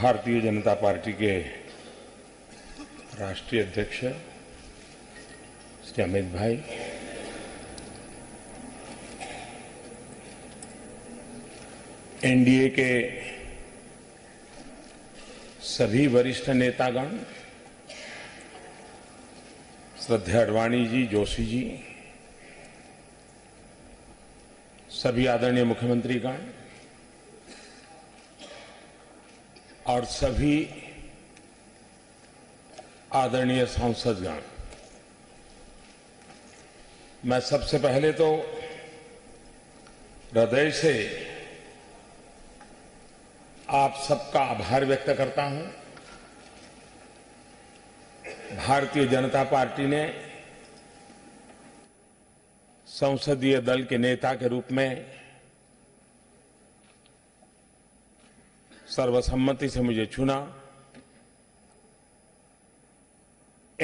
भारतीय जनता पार्टी के राष्ट्रीय अध्यक्ष श्री अमित भाई एनडीए के सभी वरिष्ठ नेतागण श्रद्धा अडवाणी जी जोशी जी सभी आदरणीय मुख्यमंत्री गण और सभी आदरणीय सांसदगण मैं सबसे पहले तो हृदय से आप सबका आभार व्यक्त करता हूं भारतीय जनता पार्टी ने संसदीय दल के नेता के रूप में सर्वसम्मति से मुझे चुना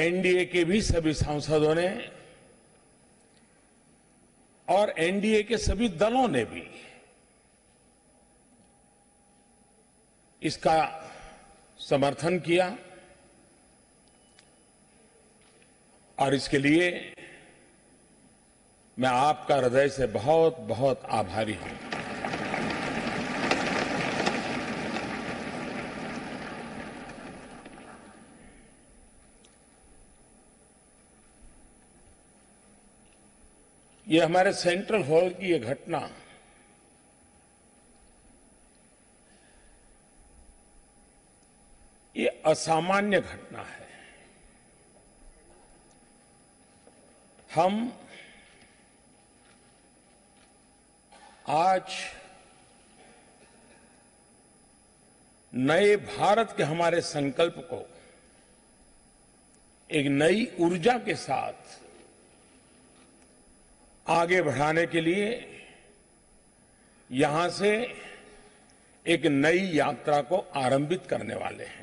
एनडीए के भी सभी सांसदों ने और एनडीए के सभी दलों ने भी इसका समर्थन किया और इसके लिए मैं आपका हृदय से बहुत बहुत आभारी हूं ये हमारे सेंट्रल हॉल की ये घटना ये असामान्य घटना है हम आज नए भारत के हमारे संकल्प को एक नई ऊर्जा के साथ आगे बढ़ाने के लिए यहां से एक नई यात्रा को आरंभित करने वाले हैं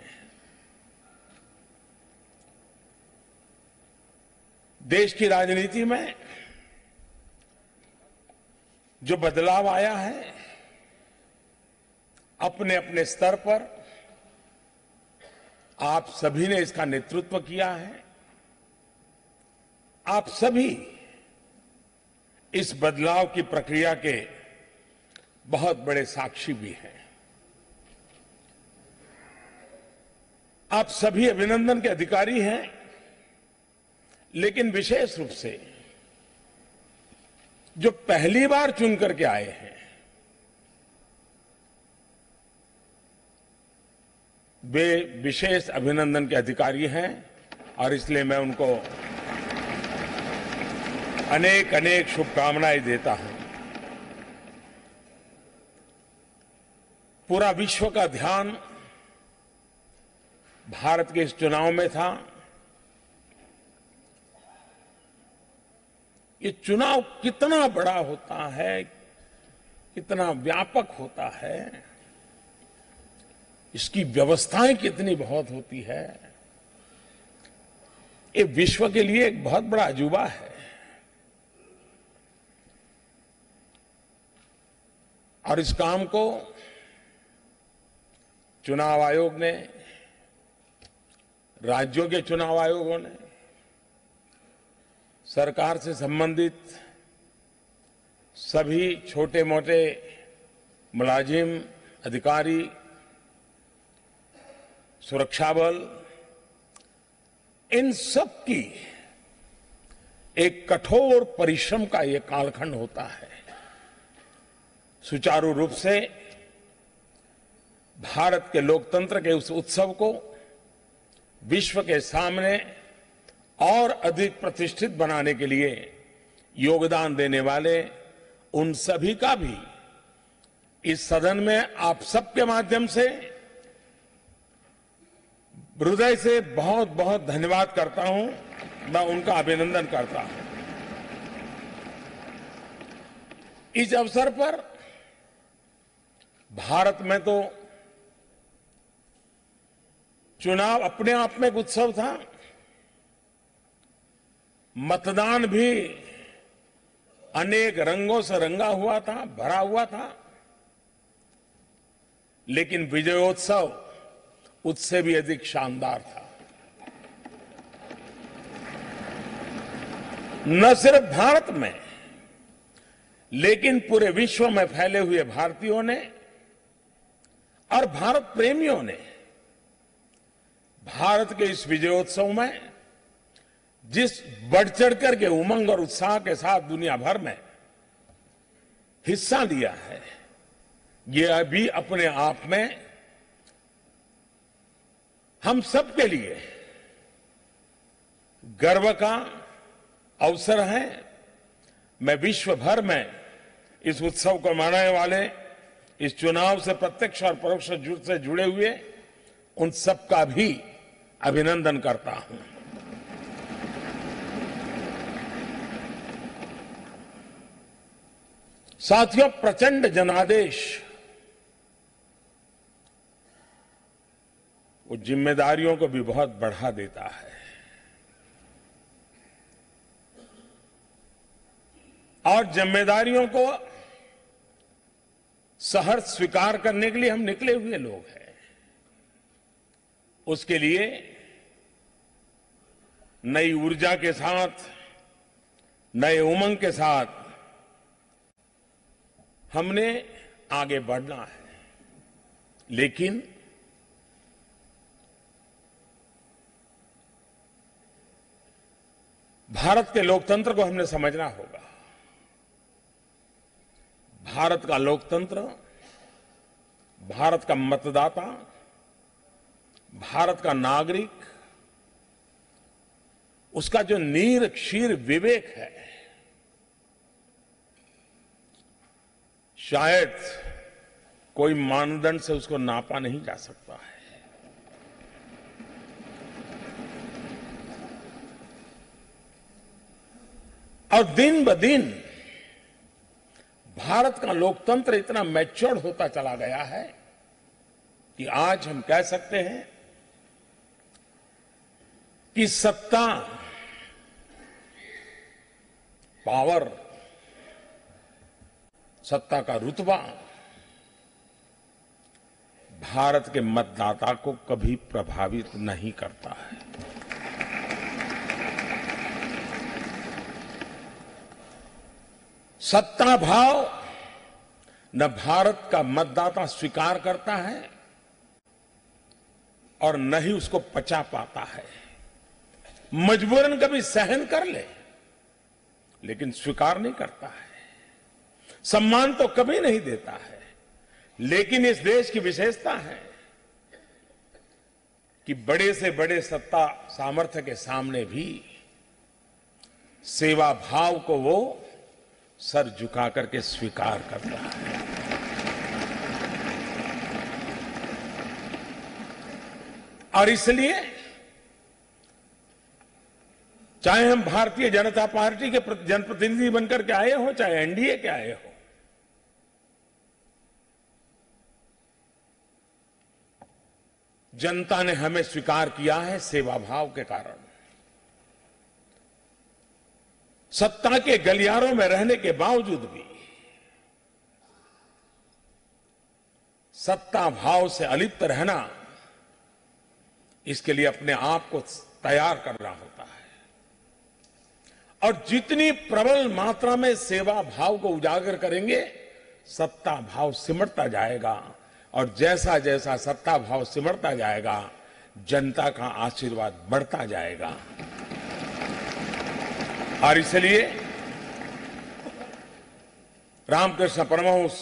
देश की राजनीति में जो बदलाव आया है अपने अपने स्तर पर आप सभी ने इसका नेतृत्व किया है आप सभी इस बदलाव की प्रक्रिया के बहुत बड़े साक्षी भी हैं आप सभी अभिनंदन के अधिकारी हैं लेकिन विशेष रूप से जो पहली बार चुन करके आए हैं वे विशेष अभिनंदन के अधिकारी हैं और इसलिए मैं उनको अनेक अनेक शुभकामनाएं देता हूं पूरा विश्व का ध्यान भारत के इस चुनाव में था ये चुनाव कितना बड़ा होता है कितना व्यापक होता है इसकी व्यवस्थाएं कितनी बहुत होती है ये विश्व के लिए एक बहुत बड़ा अजूबा है और इस काम को चुनाव आयोग ने राज्यों के चुनाव आयोगों ने सरकार से संबंधित सभी छोटे मोटे मुलाजिम अधिकारी सुरक्षा बल इन सब की एक कठोर परिश्रम का ये कालखंड होता है सुचारू रूप से भारत के लोकतंत्र के उस उत्सव को विश्व के सामने और अधिक प्रतिष्ठित बनाने के लिए योगदान देने वाले उन सभी का भी इस सदन में आप सबके माध्यम से हृदय से बहुत बहुत धन्यवाद करता हूं मैं उनका अभिनंदन करता हूं इस अवसर पर भारत में तो चुनाव अपने आप में एक उत्सव था मतदान भी अनेक रंगों से रंगा हुआ था भरा हुआ था लेकिन विजयोत्सव उससे भी अधिक शानदार था न सिर्फ भारत में लेकिन पूरे विश्व में फैले हुए भारतीयों ने और भारत प्रेमियों ने भारत के इस विजयोत्सव में जिस बढ़ चढ़ करके उमंग और उत्साह के साथ दुनिया भर में हिस्सा लिया है ये अभी अपने आप में हम सबके लिए गर्व का अवसर है मैं विश्व भर में इस उत्सव को मनाने वाले इस चुनाव से प्रत्यक्ष और परोक्ष से जुड़े हुए उन सबका भी अभिनंदन करता हूं साथियों प्रचंड जनादेश वो जिम्मेदारियों को भी बहुत बढ़ा देता है और जिम्मेदारियों को सहर्ष स्वीकार करने के लिए हम निकले हुए लोग हैं उसके लिए नई ऊर्जा के साथ नए उमंग के साथ हमने आगे बढ़ना है लेकिन भारत के लोकतंत्र को हमने समझना होगा भारत का लोकतंत्र भारत का मतदाता भारत का नागरिक उसका जो नीर क्षीर विवेक है शायद कोई मानदंड से उसको नापा नहीं जा सकता है और दिन ब दिन भारत का लोकतंत्र इतना मैच्योर्ड होता चला गया है कि आज हम कह सकते हैं कि सत्ता पावर सत्ता का रुतबा भारत के मतदाता को कभी प्रभावित नहीं करता है सत्ता भाव न भारत का मतदाता स्वीकार करता है और न ही उसको पचा पाता है मजबूरन कभी सहन कर ले लेकिन स्वीकार नहीं करता है सम्मान तो कभी नहीं देता है लेकिन इस देश की विशेषता है कि बड़े से बड़े सत्ता सामर्थ्य के सामने भी सेवा भाव को वो सर झुका करके स्वीकार करता है और इसलिए चाहे हम भारतीय जनता पार्टी के जनप्रतिनिधि बनकर के आए हो चाहे एनडीए के आए हो जनता ने हमें स्वीकार किया है सेवा भाव के कारण सत्ता के गलियारों में रहने के बावजूद भी सत्ता भाव से अलिप्त रहना इसके लिए अपने आप को तैयार करना होता है और जितनी प्रबल मात्रा में सेवा भाव को उजागर करेंगे सत्ता भाव सिमटता जाएगा और जैसा जैसा सत्ता भाव सिमटता जाएगा जनता का आशीर्वाद बढ़ता जाएगा और इसलिए रामकृष्ण परमहंस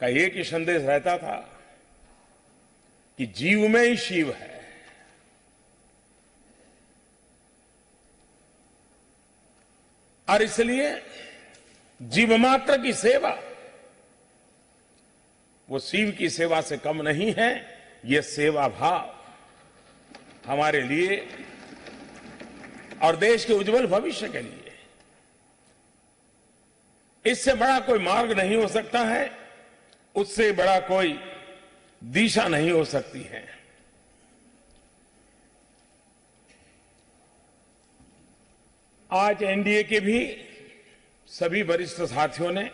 का एक ही संदेश रहता था कि जीव में ही शिव है और इसलिए जीव मात्र की सेवा वो शिव की सेवा से कम नहीं है ये सेवा भाव हमारे लिए और देश के उज्जवल भविष्य के लिए इससे बड़ा कोई मार्ग नहीं हो सकता है उससे बड़ा कोई दिशा नहीं हो सकती है आज एनडीए के भी सभी वरिष्ठ साथियों ने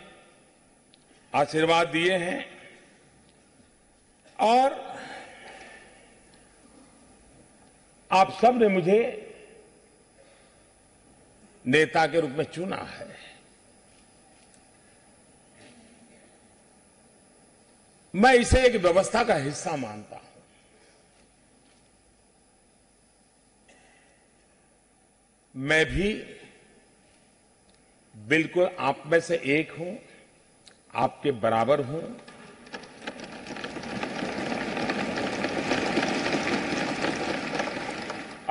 आशीर्वाद दिए हैं और आप सब ने मुझे नेता के रूप में चुना है मैं इसे एक व्यवस्था का हिस्सा मानता हूं मैं भी बिल्कुल आप में से एक हूं आपके बराबर हूं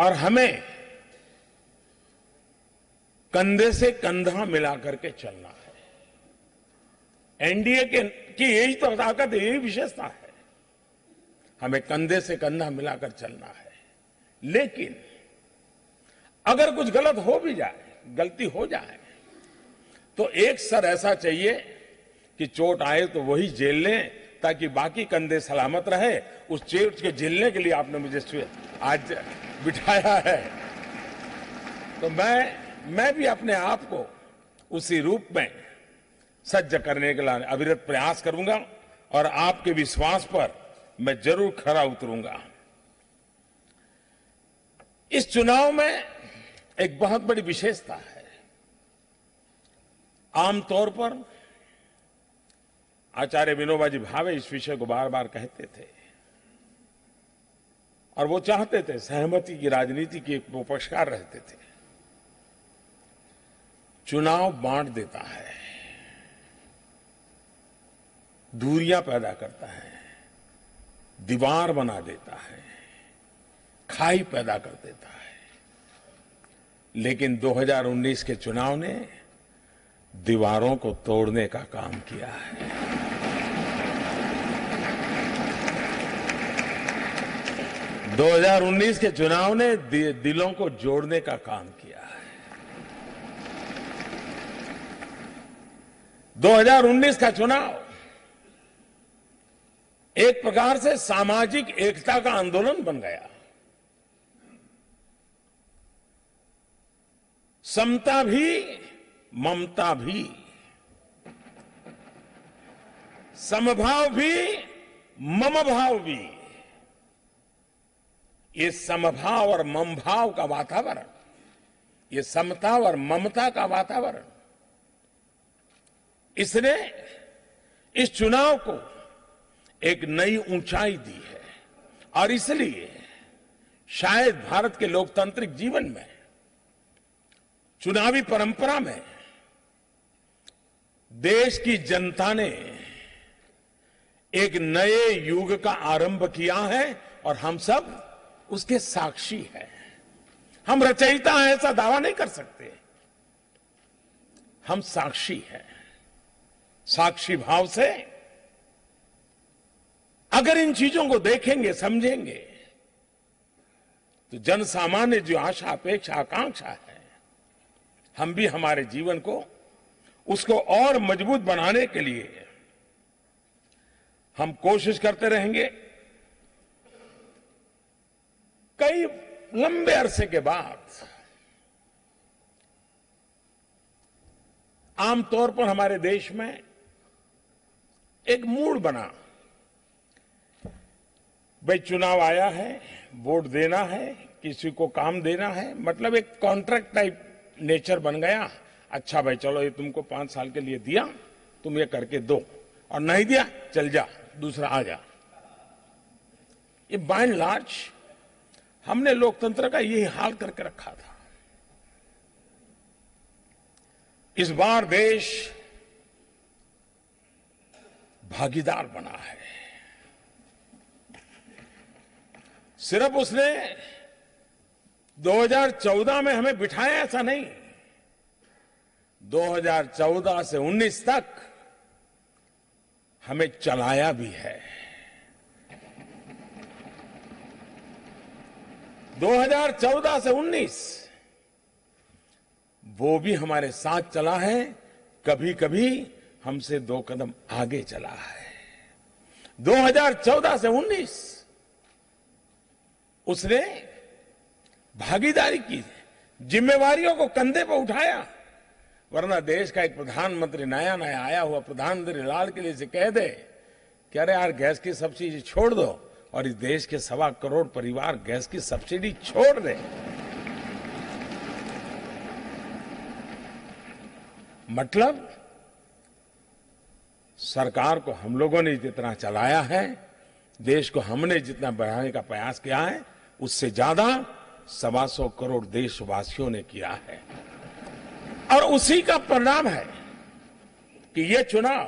और हमें कंधे से कंधा मिला करके चलना है एनडीए के की यही तो ताकत यही विशेषता है हमें कंधे से कंधा मिलाकर चलना है लेकिन अगर कुछ गलत हो भी जाए गलती हो जाए तो एक सर ऐसा चाहिए कि चोट आए तो वही झेल लें ताकि बाकी कंधे सलामत रहे उस चोट के झेलने के लिए आपने मुझे आज बिठाया है तो मैं मैं भी अपने आप को उसी रूप में सज्ज करने के लिए अविरत प्रयास करूंगा और आपके विश्वास पर मैं जरूर खरा उतरूंगा इस चुनाव में एक बहुत बड़ी विशेषता है आमतौर पर आचार्य विनोबा जी भावे इस विषय को बार बार कहते थे और वो चाहते थे सहमति की राजनीति के एक वो पक्षकार रहते थे चुनाव बांट देता है दूरियां पैदा करता है दीवार बना देता है खाई पैदा कर देता है लेकिन 2019 के चुनाव ने दीवारों को तोड़ने का काम किया है दो हजार उन्नीस के चुनाव ने दिलों को जोड़ने का काम 2019 का चुनाव एक प्रकार से सामाजिक एकता का आंदोलन बन गया समता भी ममता भी समभाव भी ममभाव भी ये समभाव और ममभाव का वातावरण ये समता और ममता का वातावरण इसने इस चुनाव को एक नई ऊंचाई दी है और इसलिए शायद भारत के लोकतांत्रिक जीवन में चुनावी परंपरा में देश की जनता ने एक नए युग का आरंभ किया है और हम सब उसके साक्षी हैं हम रचयिता हैं ऐसा दावा नहीं कर सकते हम साक्षी हैं साक्षी भाव से अगर इन चीजों को देखेंगे समझेंगे तो जन सामान्य जो आशा अपेक्षा आकांक्षा है हम भी हमारे जीवन को उसको और मजबूत बनाने के लिए हम कोशिश करते रहेंगे कई लंबे अरसे के बाद आमतौर पर हमारे देश में एक मूड बना भाई चुनाव आया है वोट देना है किसी को काम देना है मतलब एक कॉन्ट्रैक्ट टाइप नेचर बन गया अच्छा भाई चलो ये तुमको पांच साल के लिए दिया तुम ये करके दो और नहीं दिया चल जा दूसरा आ जा ये बाय लार्ज हमने लोकतंत्र का यही हाल करके रखा था इस बार देश भागीदार बना है सिर्फ उसने 2014 में हमें बिठाया ऐसा नहीं 2014 से 19 तक हमें चलाया भी है 2014 से 19 वो भी हमारे साथ चला है कभी कभी हमसे दो कदम आगे चला है 2014 से 19 उसने भागीदारी की जिम्मेवारियों को कंधे पर उठाया वरना देश का एक प्रधानमंत्री नया नया आया हुआ प्रधानमंत्री लाल के लिए से कह दे कि अरे यार गैस की सब्सिडी छोड़ दो और इस देश के सवा करोड़ परिवार गैस की सब्सिडी छोड़ दे मतलब सरकार को हम लोगों ने जितना चलाया है देश को हमने जितना बढ़ाने का प्रयास किया है उससे ज्यादा सवा सौ करोड़ देशवासियों ने किया है और उसी का परिणाम है कि यह चुनाव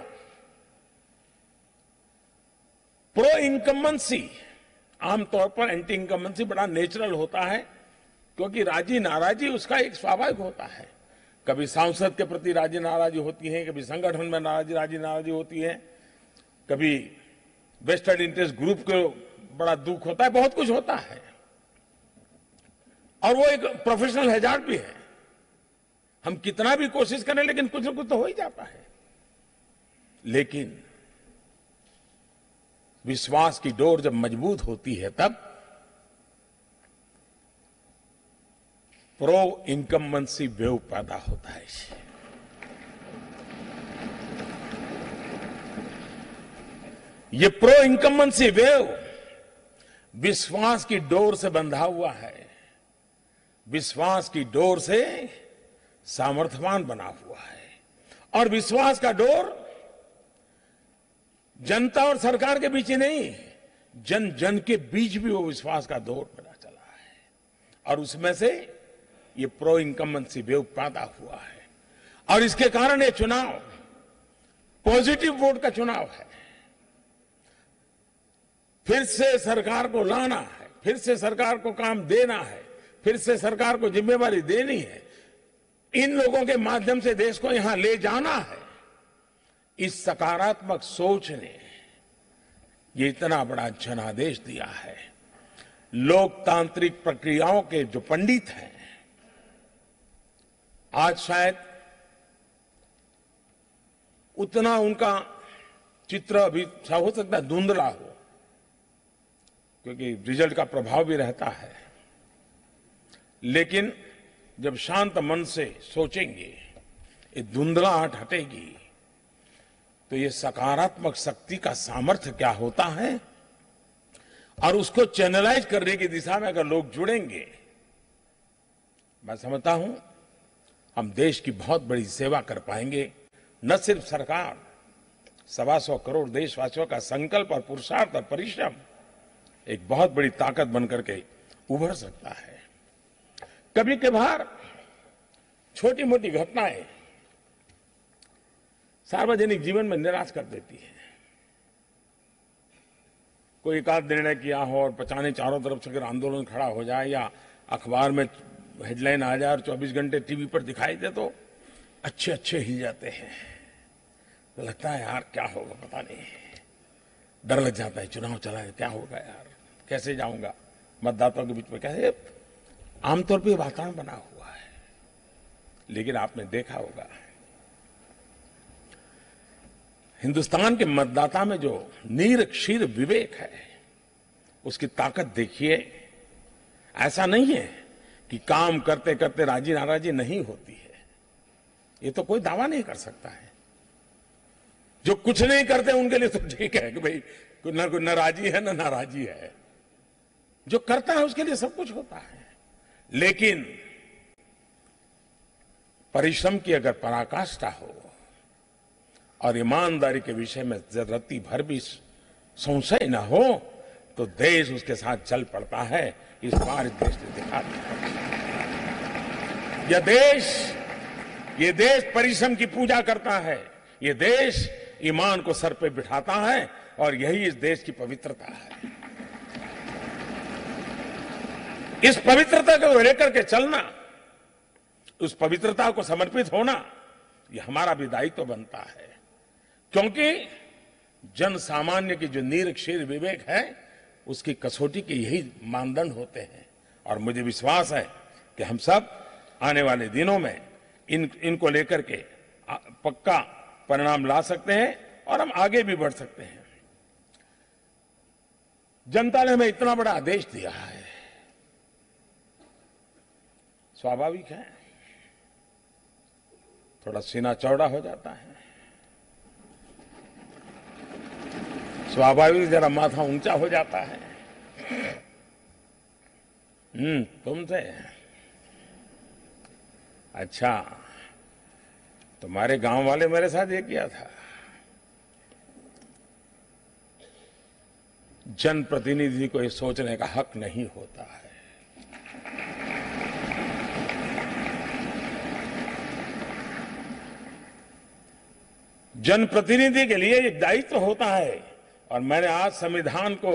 प्रो इनकम्बेंसी आमतौर पर एंटी इनकम्बेंसी बड़ा नेचुरल होता है क्योंकि राजी नाराजी उसका एक स्वाभाविक होता है कभी सांसद के प्रति राजी नाराजी होती है कभी संगठन में नाराजी राजी नाराजी होती है कभी वेस्टर्न इंटरेस्ट ग्रुप को बड़ा दुख होता है बहुत कुछ होता है और वो एक प्रोफेशनल हजार भी है हम कितना भी कोशिश करें लेकिन कुछ न कुछ तो हो ही जाता है लेकिन विश्वास की डोर जब मजबूत होती है तब प्रो इनकम्बेंसी वेव पैदा होता है ये प्रो इनकम्बंसी वेव विश्वास की डोर से बंधा हुआ है विश्वास की डोर से सामर्थ्यवान बना हुआ है और विश्वास का डोर जनता और सरकार के बीच ही नहीं जन जन के बीच भी वो विश्वास का दौर बना चला है और उसमें से ये प्रो इनकम्बेंसी वेव पैदा हुआ है और इसके कारण ये चुनाव पॉजिटिव वोट का चुनाव है फिर से सरकार को लाना है फिर से सरकार को काम देना है फिर से सरकार को जिम्मेवारी देनी है इन लोगों के माध्यम से देश को यहां ले जाना है इस सकारात्मक सोच ने ये इतना बड़ा जनादेश दिया है लोकतांत्रिक प्रक्रियाओं के जो पंडित हैं आज शायद उतना उनका चित्र अभी हो सकता है धुंधला हो क्योंकि रिजल्ट का प्रभाव भी रहता है लेकिन जब शांत मन से सोचेंगे ये धुंधलाहट हटेगी तो ये सकारात्मक शक्ति का सामर्थ्य क्या होता है और उसको चैनलाइज करने की दिशा में अगर लोग जुड़ेंगे मैं समझता हूं हम देश की बहुत बड़ी सेवा कर पाएंगे न सिर्फ सरकार सवा सौ करोड़ देशवासियों का संकल्प और पुरुषार्थ और परिश्रम एक बहुत बड़ी ताकत बनकर के उभर सकता है कभी कभार छोटी मोटी घटनाएं सार्वजनिक जीवन में निराश कर देती है कोई एकाध निर्णय किया हो और पचाने चारों तरफ से अगर आंदोलन खड़ा हो जाए या अखबार में तो हेडलाइन आ जाए और चौबीस घंटे टीवी पर दिखाई दे तो अच्छे अच्छे हिल जाते हैं तो लगता है यार क्या होगा पता नहीं डर लग जाता है चुनाव चला क्या होगा यार कैसे जाऊंगा मतदाताओं के बीच में कैसे आमतौर पर वातावरण बना हुआ है लेकिन आपने देखा होगा हिंदुस्तान के मतदाता में जो नीर क्षीर विवेक है उसकी ताकत देखिए ऐसा नहीं है कि काम करते करते राजी नाराजी नहीं होती है ये तो कोई दावा नहीं कर सकता है जो कुछ नहीं करते उनके लिए तो ठीक है कि भाई न न राजी है न नाराजी है जो करता है उसके लिए सब कुछ होता है लेकिन परिश्रम की अगर पराकाष्ठा हो और ईमानदारी के विषय में जरूरती भर भी संशय न हो तो देश उसके साथ चल पड़ता है इस बार ने दिखा दिया यह देश ये देश परिश्रम की पूजा करता है ये देश ईमान को सर पे बिठाता है और यही इस देश की पवित्रता है इस पवित्रता को लेकर के चलना उस पवित्रता को समर्पित होना यह हमारा भी दायित्व तो बनता है क्योंकि जन सामान्य की जो नीर क्षीर विवेक है उसकी कसौटी के यही मानदंड होते हैं और मुझे विश्वास है कि हम सब आने वाले दिनों में इन इनको लेकर के पक्का परिणाम ला सकते हैं और हम आगे भी बढ़ सकते हैं जनता ने हमें इतना बड़ा आदेश दिया है स्वाभाविक है थोड़ा सीना चौड़ा हो जाता है स्वाभाविक जरा माथा ऊंचा हो जाता है हम्म तुमसे अच्छा तुम्हारे गांव वाले मेरे साथ ये किया था जनप्रतिनिधि को ये सोचने का हक नहीं होता है जनप्रतिनिधि के लिए एक दायित्व तो होता है और मैंने आज संविधान को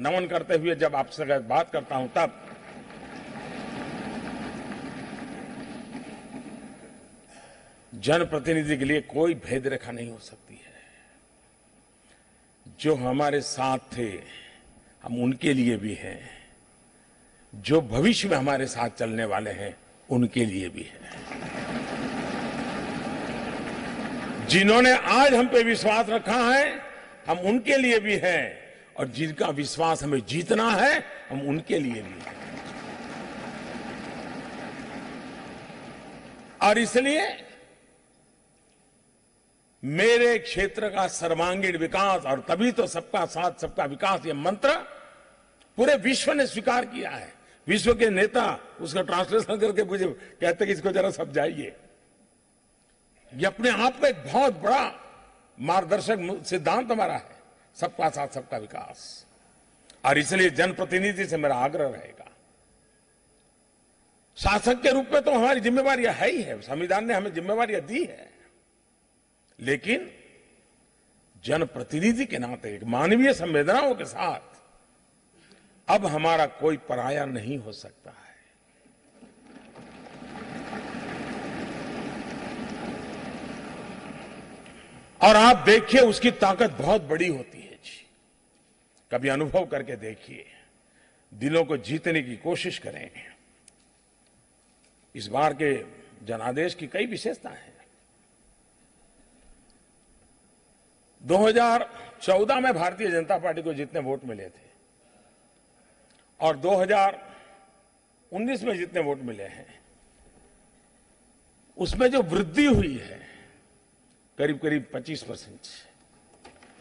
नमन करते हुए जब आपसे बात करता हूं तब जनप्रतिनिधि के लिए कोई भेद रेखा नहीं हो सकती है जो हमारे साथ थे हम उनके लिए भी हैं जो भविष्य में हमारे साथ चलने वाले हैं उनके लिए भी है जिन्होंने आज हम पे विश्वास रखा है हम उनके लिए भी हैं और जिनका विश्वास हमें जीतना है हम उनके लिए भी हैं और इसलिए मेरे क्षेत्र का सर्वांगीण विकास और तभी तो सबका साथ सबका विकास ये मंत्र पूरे विश्व ने स्वीकार किया है विश्व के नेता उसका ट्रांसलेशन करके मुझे कहते कि इसको जरा सब जाइए ये अपने आप में एक बहुत बड़ा मार्गदर्शक सिद्धांत हमारा है सबका साथ सबका विकास और इसलिए जनप्रतिनिधि से मेरा आग्रह रहेगा शासक के रूप में तो हमारी जिम्मेवारियां है ही है संविधान ने हमें जिम्मेवारियां दी है लेकिन जनप्रतिनिधि के नाते एक मानवीय संवेदनाओं के साथ अब हमारा कोई पराया नहीं हो सकता है और आप देखिए उसकी ताकत बहुत बड़ी होती है जी कभी अनुभव करके देखिए दिलों को जीतने की कोशिश करें इस बार के जनादेश की कई विशेषता है 2014 में भारतीय जनता पार्टी को जितने वोट मिले थे और 2019 में जितने वोट मिले हैं उसमें जो वृद्धि हुई है करीब करीब 25 परसेंट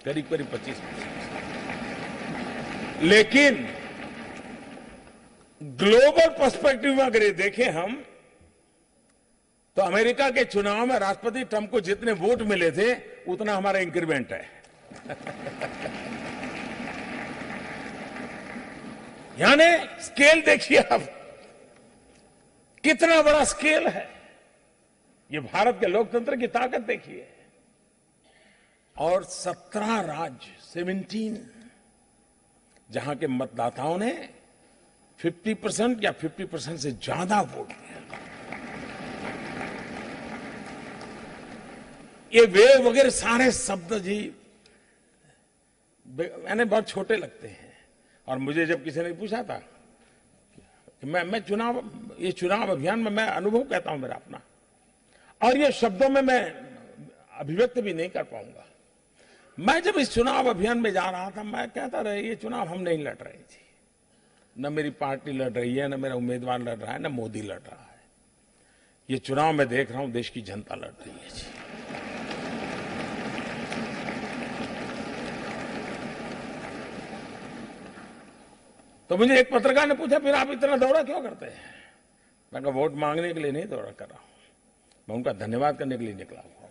करीब करीब 25 परसेंट लेकिन ग्लोबल पर्सपेक्टिव में अगर ये देखें हम तो अमेरिका के चुनाव में राष्ट्रपति ट्रंप को जितने वोट मिले थे उतना हमारा इंक्रीमेंट है यानी स्केल देखिए आप कितना बड़ा स्केल है ये भारत के लोकतंत्र की ताकत देखिए और सत्रह राज्य सेवेंटीन जहां के मतदाताओं ने 50 परसेंट या 50 परसेंट से ज्यादा वोट दिया ये वे वगैरह सारे शब्द जी मैंने बहुत छोटे लगते हैं और मुझे जब किसी ने पूछा था कि मैं मैं चुनाव ये चुनाव अभियान में मैं अनुभव कहता हूं मेरा अपना और ये शब्दों में मैं अभिव्यक्त भी नहीं कर पाऊंगा मैं जब इस चुनाव अभियान में जा रहा था मैं कहता रहे ये चुनाव हम नहीं लड़ रहे थे न मेरी पार्टी लड़ रही है न मेरा उम्मीदवार लड़ रहा है न मोदी लड़ रहा है ये चुनाव मैं देख रहा हूं देश की जनता लड़ रही है जी तो मुझे एक पत्रकार ने पूछा फिर आप इतना दौरा क्यों करते हैं मैं वोट मांगने के लिए नहीं दौरा कर रहा हूं मैं उनका धन्यवाद करने के लिए निकला हुआ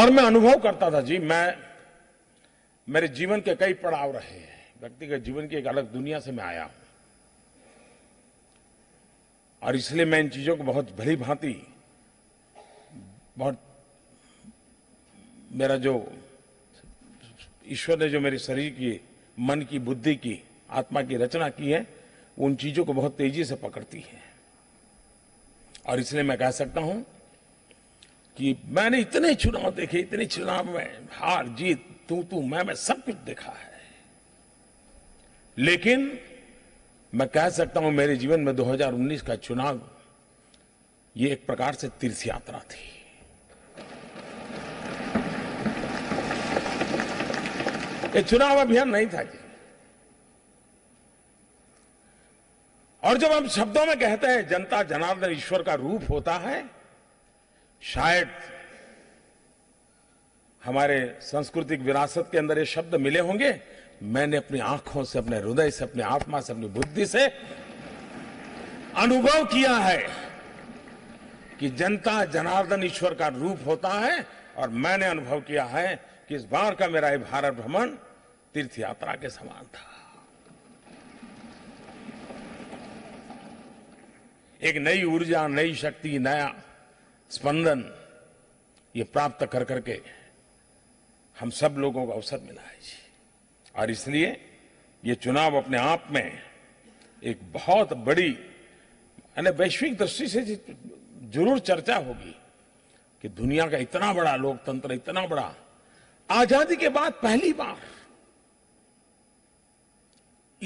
और मैं अनुभव करता था जी मैं मेरे जीवन के कई पड़ाव रहे हैं व्यक्तिगत जीवन की एक अलग दुनिया से मैं आया हूं और इसलिए मैं इन चीजों को बहुत भली भांति बहुत मेरा जो ईश्वर ने जो मेरे शरीर की मन की बुद्धि की आत्मा की रचना की है उन चीजों को बहुत तेजी से पकड़ती है और इसलिए मैं कह सकता हूं कि मैंने इतने चुनाव देखे इतने चुनाव में हार जीत तू तू मैं मैं सब कुछ देखा है लेकिन मैं कह सकता हूं मेरे जीवन में 2019 का चुनाव ये एक प्रकार से तीर्थ यात्रा थी ये चुनाव अभियान नहीं था जी और जब हम शब्दों में कहते हैं जनता जनार्दन ईश्वर का रूप होता है शायद हमारे सांस्कृतिक विरासत के अंदर ये शब्द मिले होंगे मैंने अपनी आंखों से अपने हृदय से अपने आत्मा से अपनी बुद्धि से अनुभव किया है कि जनता जनार्दन ईश्वर का रूप होता है और मैंने अनुभव किया है कि इस बार का मेरा ये भारत भ्रमण तीर्थ यात्रा के समान था एक नई ऊर्जा नई शक्ति नया स्पंदन ये प्राप्त कर करके हम सब लोगों को अवसर मिला है जी और इसलिए ये चुनाव अपने आप में एक बहुत बड़ी यानी वैश्विक दृष्टि से जरूर चर्चा होगी कि दुनिया का इतना बड़ा लोकतंत्र इतना बड़ा आजादी के बाद पहली बार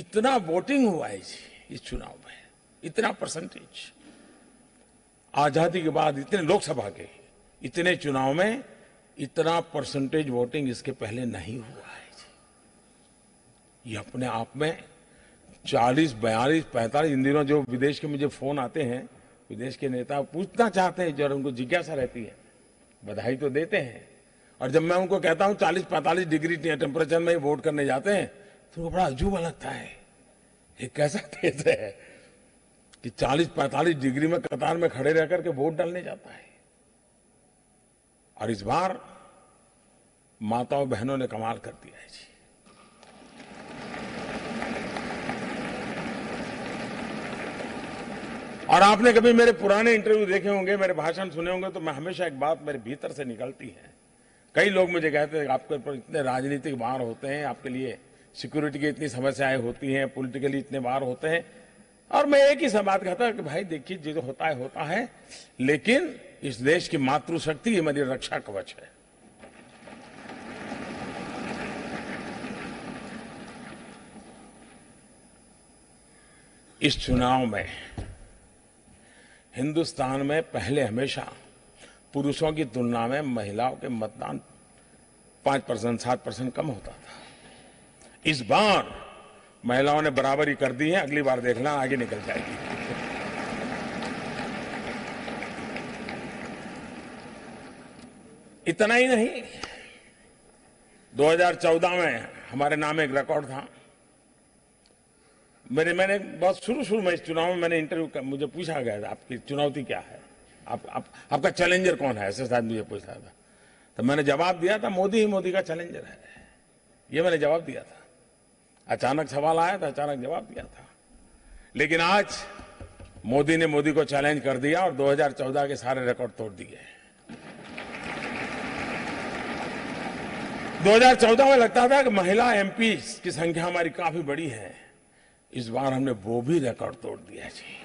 इतना वोटिंग हुआ है जी इस चुनाव में इतना परसेंटेज आजादी के बाद इतने लोकसभा के इतने चुनाव में इतना परसेंटेज वोटिंग इसके पहले नहीं हुआ है ये अपने आप में 40, बयालीस पैंतालीस इन दिनों जो विदेश के मुझे फोन आते हैं विदेश के नेता पूछना चाहते हैं जरा उनको जिज्ञासा रहती है बधाई तो देते हैं और जब मैं उनको कहता हूं चालीस पैंतालीस डिग्री टेम्परेचर में वोट करने जाते हैं तो उनको बड़ा अजूबा लगता है ये कैसा देश है कि 40-45 डिग्री में कतार में खड़े रह करके वोट डालने जाता है और इस बार माताओं बहनों ने कमाल कर दिया है जी और आपने कभी मेरे पुराने इंटरव्यू देखे होंगे मेरे भाषण सुने होंगे तो मैं हमेशा एक बात मेरे भीतर से निकलती है कई लोग मुझे कहते हैं आपके ऊपर इतने राजनीतिक वार होते हैं आपके लिए सिक्योरिटी की इतनी समस्याएं होती हैं पॉलिटिकली इतने वार होते हैं और मैं एक ही बात कहता हूं कि भाई देखिए जो होता है होता है लेकिन इस देश की मातृशक्ति ये मेरी रक्षा कवच है इस चुनाव में हिंदुस्तान में पहले हमेशा पुरुषों की तुलना में महिलाओं के मतदान पांच परसेंट सात परसेंट कम होता था इस बार महिलाओं ने बराबरी कर दी है अगली बार देखना आगे निकल जाएगी इतना ही नहीं 2014 में हमारे नाम एक रिकॉर्ड था मेरे मैंने बहुत शुरू शुरू में इस चुनाव में मैंने इंटरव्यू मुझे पूछा गया था आपकी चुनौती क्या है आप, आप आपका चैलेंजर कौन है ऐसे साथ मुझे पूछा था तो मैंने जवाब दिया था मोदी ही मोदी का चैलेंजर है ये मैंने जवाब दिया था अचानक सवाल आया था अचानक जवाब दिया था लेकिन आज मोदी ने मोदी को चैलेंज कर दिया और 2014 के सारे रिकॉर्ड तोड़ दिए 2014 में लगता था कि महिला एमपी की संख्या हमारी काफी बड़ी है इस बार हमने वो भी रिकॉर्ड तोड़ दिया जी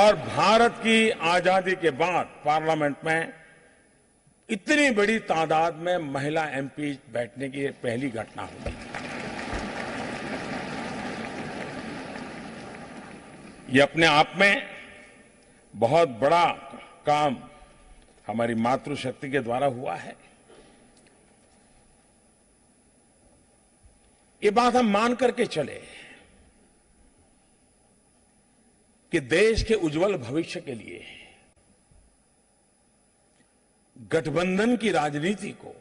और भारत की आजादी के बाद पार्लियामेंट में इतनी बड़ी तादाद में महिला एमपी बैठने की पहली घटना होगी ये अपने आप में बहुत बड़ा काम हमारी मातृशक्ति के द्वारा हुआ है ये बात हम मान करके चले कि देश के उज्जवल भविष्य के लिए गठबंधन की राजनीति को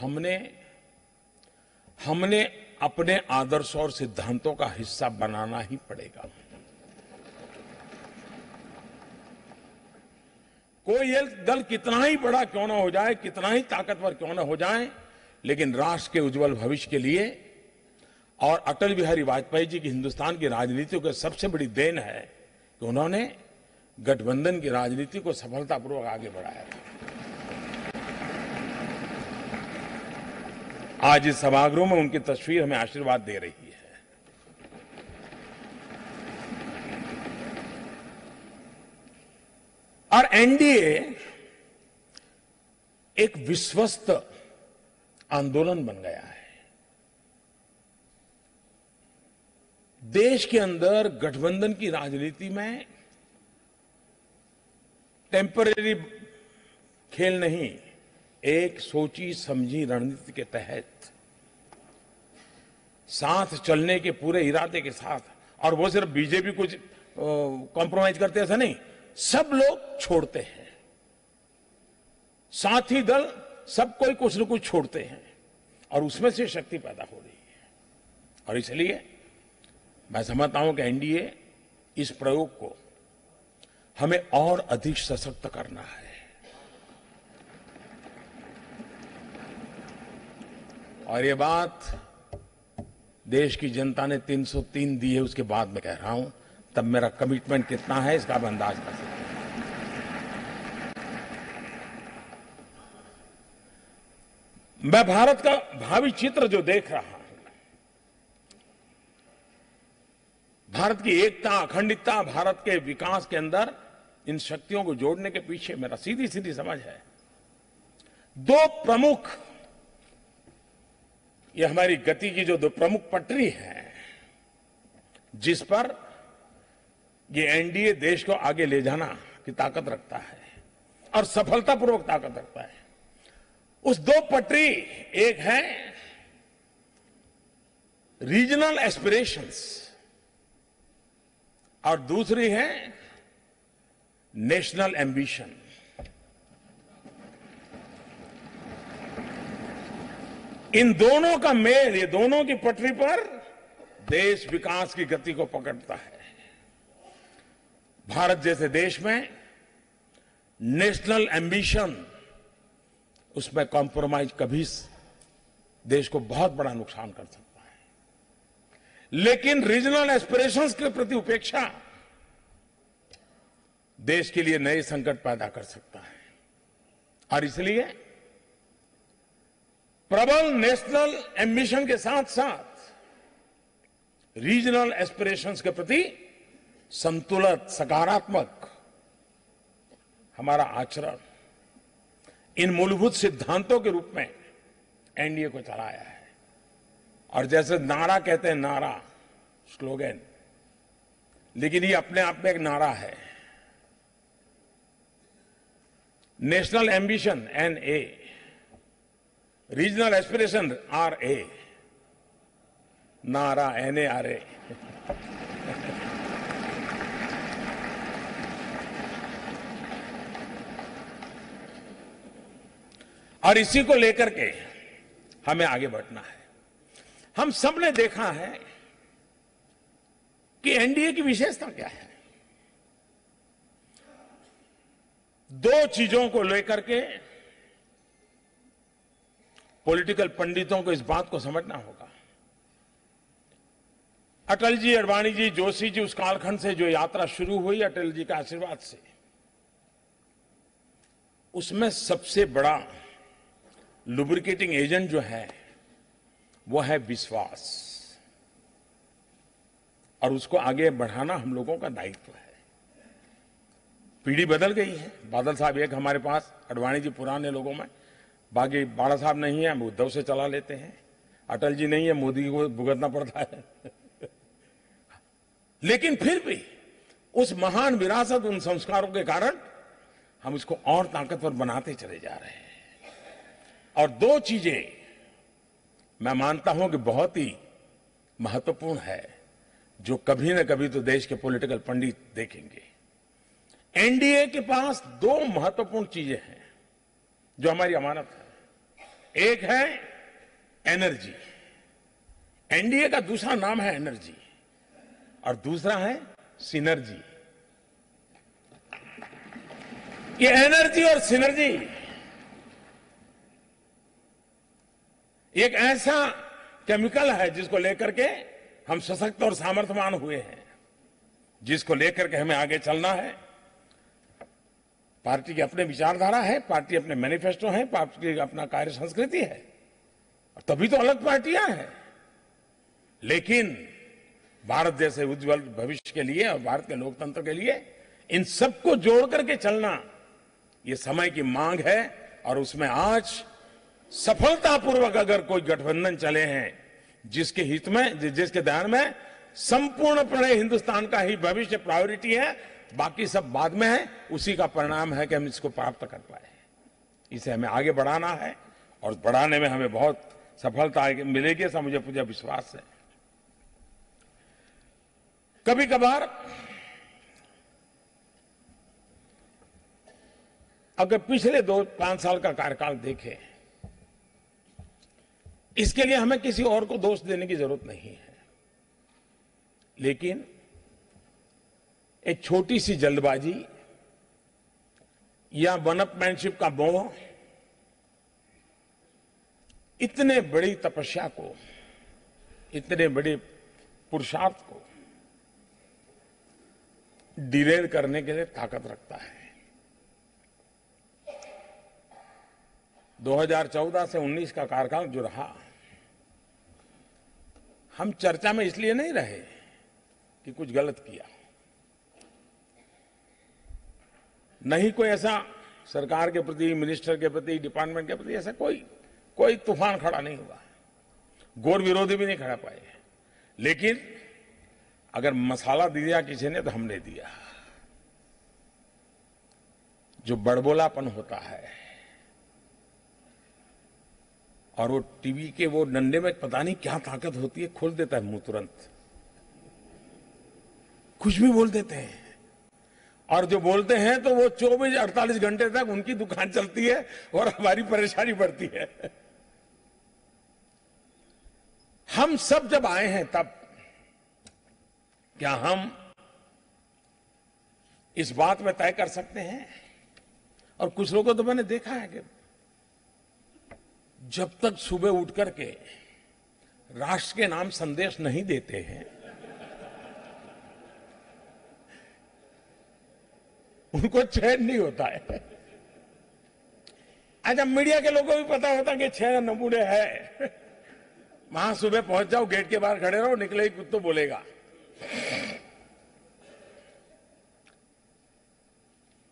हमने हमने अपने आदर्श और सिद्धांतों का हिस्सा बनाना ही पड़ेगा कोई दल कितना ही बड़ा क्यों ना हो जाए कितना ही ताकतवर क्यों ना हो जाए लेकिन राष्ट्र के उज्जवल भविष्य के लिए और अटल बिहारी वाजपेयी जी की हिंदुस्तान की राजनीतियों के सबसे बड़ी देन है कि उन्होंने गठबंधन की राजनीति को सफलतापूर्वक आगे बढ़ाया था आज इस सभागृह में उनकी तस्वीर हमें आशीर्वाद दे रही है और एनडीए एक विश्वस्त आंदोलन बन गया है देश के अंदर गठबंधन की राजनीति में टेम्पररी खेल नहीं एक सोची समझी रणनीति के तहत साथ चलने के पूरे इरादे के साथ और वो सिर्फ बीजेपी कुछ कॉम्प्रोमाइज करते ऐसा नहीं सब लोग छोड़ते हैं साथी दल सब कोई कुछ न कुछ छोड़ते हैं और उसमें से शक्ति पैदा हो रही है और इसलिए मैं समझता हूं कि एनडीए इस प्रयोग को हमें और अधिक सशक्त करना है और ये बात देश की जनता ने 303 दी है उसके बाद मैं कह रहा हूं तब मेरा कमिटमेंट कितना है इसका आप अंदाज कर सकते मैं भारत का भावी चित्र जो देख रहा हूं भारत की एकता अखंडता भारत के विकास के अंदर इन शक्तियों को जोड़ने के पीछे मेरा सीधी सीधी समझ है दो प्रमुख ये हमारी गति की जो दो प्रमुख पटरी है जिस पर ये एनडीए देश को आगे ले जाना की ताकत रखता है और सफलतापूर्वक ताकत रखता है उस दो पटरी एक है रीजनल एस्पिरेशंस और दूसरी है national ambition. इन दोनों का मेल ये दोनों की पटरी पर देश विकास की गति को पकड़ता है भारत जैसे देश में नेशनल एम्बिशन उसमें कॉम्प्रोमाइज कभी देश को बहुत बड़ा नुकसान कर सकता है लेकिन रीजनल एस्पिरेशंस के प्रति उपेक्षा देश के लिए नए संकट पैदा कर सकता है और इसलिए प्रबल नेशनल एम्बिशन के साथ साथ रीजनल एस्पिरेशंस के प्रति संतुलित सकारात्मक हमारा आचरण इन मूलभूत सिद्धांतों के रूप में एनडीए को चलाया है और जैसे नारा कहते हैं नारा स्लोगन लेकिन ये अपने आप में एक नारा है National ambition, NA. Regional aspiration, RA. NARA, NARA. और इसी को लेकर के हमें आगे बढ़ना है हम सबने देखा है कि एनडीए की विशेषता क्या है दो चीजों को लेकर के पॉलिटिकल पंडितों को इस बात को समझना होगा अटल जी अडवाणी जी जोशी जी उस कालखंड से जो यात्रा शुरू हुई अटल जी के आशीर्वाद से उसमें सबसे बड़ा लुब्रिकेटिंग एजेंट जो है वो है विश्वास और उसको आगे बढ़ाना हम लोगों का दायित्व है पीढ़ी बदल गई है बादल साहब एक हमारे पास अडवाणी जी पुराने लोगों में बाकी बाड़ा साहब नहीं है हम उद्धव से चला लेते हैं अटल जी नहीं है मोदी को भुगतना पड़ता है लेकिन फिर भी उस महान विरासत उन संस्कारों के कारण हम इसको और ताकतवर बनाते चले जा रहे हैं और दो चीजें मैं मानता हूं कि बहुत ही महत्वपूर्ण है जो कभी ना कभी तो देश के पॉलिटिकल पंडित देखेंगे एनडीए के पास दो महत्वपूर्ण चीजें हैं जो हमारी अमानत है एक है एनर्जी एनडीए का दूसरा नाम है एनर्जी और दूसरा है सिनर्जी ये एनर्जी और सिनर्जी एक ऐसा केमिकल है जिसको लेकर के हम सशक्त और सामर्थ्यवान हुए हैं जिसको लेकर के हमें आगे चलना है पार्टी के अपने विचारधारा है पार्टी अपने मैनिफेस्टो है पार्टी की अपना कार्य संस्कृति है और तभी तो अलग पार्टियां हैं लेकिन भारत जैसे उज्जवल भविष्य के लिए और भारत के लोकतंत्र के लिए इन सबको जोड़ करके चलना ये समय की मांग है और उसमें आज सफलतापूर्वक अगर कोई गठबंधन चले हैं जिसके हित में जिसके ध्यान में संपूर्ण हिंदुस्तान का ही भविष्य प्रायोरिटी है बाकी सब बाद में है उसी का परिणाम है कि हम इसको प्राप्त कर पाए इसे हमें आगे बढ़ाना है और बढ़ाने में हमें बहुत सफलता मिलेगी ऐसा मुझे पूरा विश्वास है कभी कभार अगर पिछले दो पांच साल का कार्यकाल देखें इसके लिए हमें किसी और को दोष देने की जरूरत नहीं है लेकिन एक छोटी सी जल्दबाजी या अपमैनशिप का मोह इतने बड़ी तपस्या को इतने बड़े पुरुषार्थ को डिरेल करने के लिए ताकत रखता है 2014 से 19 का कार्यकाल जो रहा हम चर्चा में इसलिए नहीं रहे कि कुछ गलत किया नहीं कोई ऐसा सरकार के प्रति मिनिस्टर के प्रति डिपार्टमेंट के प्रति ऐसा कोई कोई तूफान खड़ा नहीं हुआ गोर विरोधी भी नहीं खड़ा पाए लेकिन अगर मसाला दिया किसी ने तो हमने दिया जो बड़बोलापन होता है और वो टीवी के वो डंडे में पता नहीं क्या ताकत होती है खोल देता है मुंह तुरंत कुछ भी बोल देते हैं और जो बोलते हैं तो वो 24-48 घंटे तक उनकी दुकान चलती है और हमारी परेशानी बढ़ती है हम सब जब आए हैं तब क्या हम इस बात में तय कर सकते हैं और कुछ लोगों तो मैंने देखा है कि जब तक सुबह उठ करके राष्ट्र के नाम संदेश नहीं देते हैं उनको चैन नहीं होता है अच्छा मीडिया के लोगों को भी पता होता कि छह नमूने है वहां सुबह पहुंच जाओ गेट के बाहर खड़े रहो निकले ही कुछ तो बोलेगा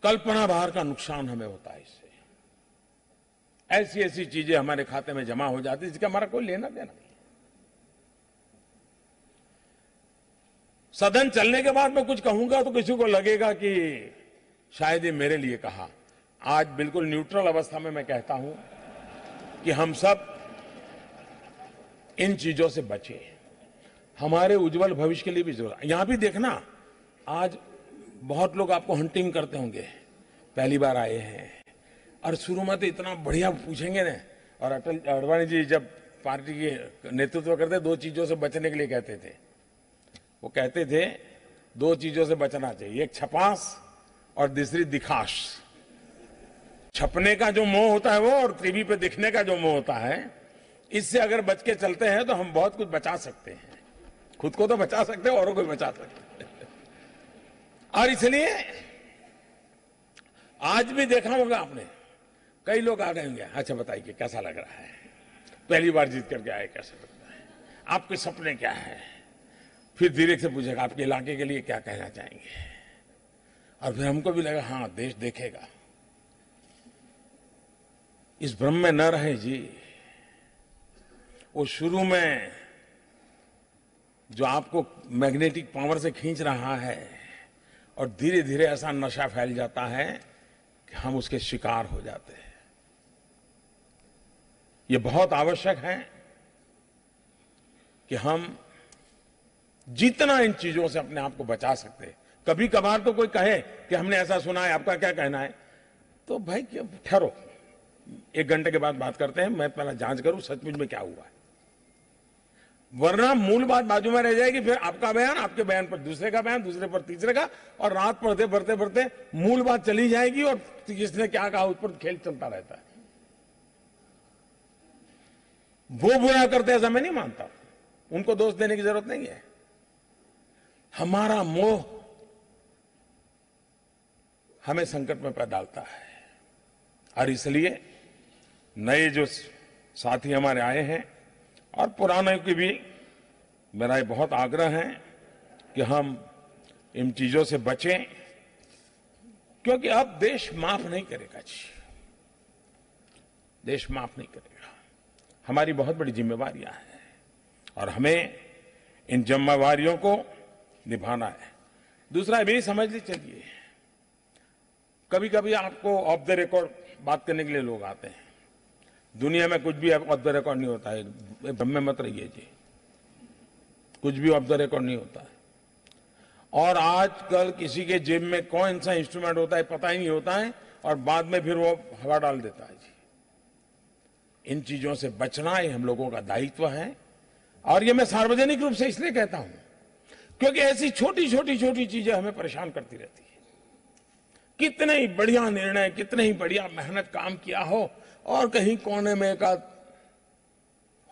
कल्पना बाहर का नुकसान हमें होता है इससे ऐसी ऐसी चीजें हमारे खाते में जमा हो जाती है जिसका हमारा कोई लेना देना नहीं सदन चलने के बाद मैं कुछ कहूंगा तो किसी को लगेगा कि शायद ये मेरे लिए कहा आज बिल्कुल न्यूट्रल अवस्था में मैं कहता हूं कि हम सब इन चीजों से बचे हमारे उज्जवल भविष्य के लिए भी जरूरत यहां भी देखना आज बहुत लोग आपको हंटिंग करते होंगे पहली बार आए हैं और शुरू में तो इतना बढ़िया पूछेंगे ना और अटल अडवाणी जी जब पार्टी के नेतृत्व करते दो चीजों से बचने के लिए कहते थे वो कहते थे दो चीजों से बचना चाहिए एक छपास और दूसरी दिखाश छपने का जो मोह होता है वो और टीवी पे दिखने का जो मोह होता है इससे अगर बच के चलते हैं तो हम बहुत कुछ बचा सकते हैं खुद को तो बचा सकते हैं औरों को बचा सकते हैं और इसलिए आज भी देखा होगा आपने कई लोग आ गए होंगे अच्छा बताइए कैसा लग रहा है पहली बार जीत करके आए कैसा लग रहा है आपके सपने क्या है फिर धीरे से पूछेगा आपके इलाके के लिए क्या कहना चाहेंगे और फिर हमको भी लगा हाँ देश देखेगा इस भ्रम में न रहे जी वो शुरू में जो आपको मैग्नेटिक पावर से खींच रहा है और धीरे धीरे ऐसा नशा फैल जाता है कि हम उसके शिकार हो जाते हैं ये बहुत आवश्यक है कि हम जितना इन चीजों से अपने आप को बचा सकते हैं कभी कभार तो कोई कहे कि हमने ऐसा सुना है आपका क्या कहना है तो भाई ठहरो एक घंटे के बाद बात करते हैं मैं पहला जांच करूं सचमुच में क्या हुआ है वरना मूल बात बाजू में रह जाएगी फिर आपका बयान आपके बयान पर दूसरे का बयान दूसरे पर तीसरे का और रात पढ़ते पढ़ते पढ़ते मूल बात चली जाएगी और जिसने क्या कहा उस पर खेल चलता रहता है वो बुरा करते ऐसा मैं नहीं मानता उनको दोष देने की जरूरत नहीं है हमारा मोह हमें संकट में पैदा डालता है और इसलिए नए जो साथी हमारे आए हैं और पुराने के भी मेरा ये बहुत आग्रह है कि हम इन चीजों से बचें क्योंकि अब देश माफ नहीं करेगा जी देश माफ नहीं करेगा हमारी बहुत बड़ी जिम्मेवारियां हैं और हमें इन जिम्मेवारियों को निभाना है दूसरा भी समझ ले चलिए कभी कभी आपको ऑफ द रिकॉर्ड बात करने के लिए लोग आते हैं दुनिया में कुछ भी ऑफ द रिकॉर्ड नहीं होता है भ्रम में मत रहिए जी कुछ भी ऑफ द रिकॉर्ड नहीं होता है और आजकल किसी के जेब में कौन सा इंस्ट्रूमेंट होता है पता ही नहीं होता है और बाद में फिर वो हवा डाल देता है जी इन चीजों से बचना ही हम लोगों का दायित्व है और ये मैं सार्वजनिक रूप से इसलिए कहता हूं क्योंकि ऐसी छोटी छोटी छोटी चीजें हमें परेशान करती रहती है कितने ही बढ़िया निर्णय कितने ही बढ़िया मेहनत काम किया हो और कहीं कोने में का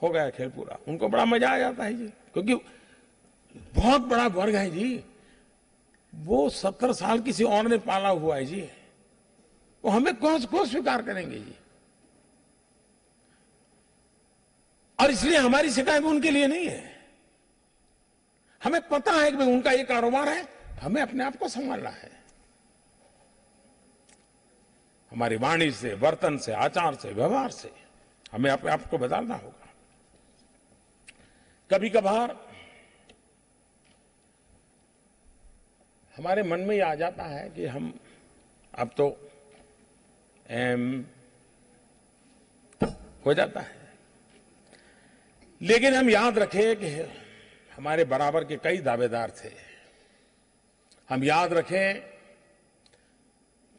हो गया खेल पूरा उनको बड़ा मजा आ जाता है जी क्योंकि बहुत बड़ा वर्ग है जी वो सत्तर साल किसी और ने पाला हुआ है जी वो हमें कौन कौन स्वीकार करेंगे जी और इसलिए हमारी शिकायत उनके लिए नहीं है हमें पता है कि उनका ये कारोबार है हमें अपने आप को संभालना है हमारी वाणी से वर्तन से आचार से व्यवहार से हमें अपने आप को बदलना होगा कभी कभार हमारे मन में ये आ जाता है कि हम अब तो एम हो जाता है लेकिन हम याद रखें कि हमारे बराबर के कई दावेदार थे हम याद रखें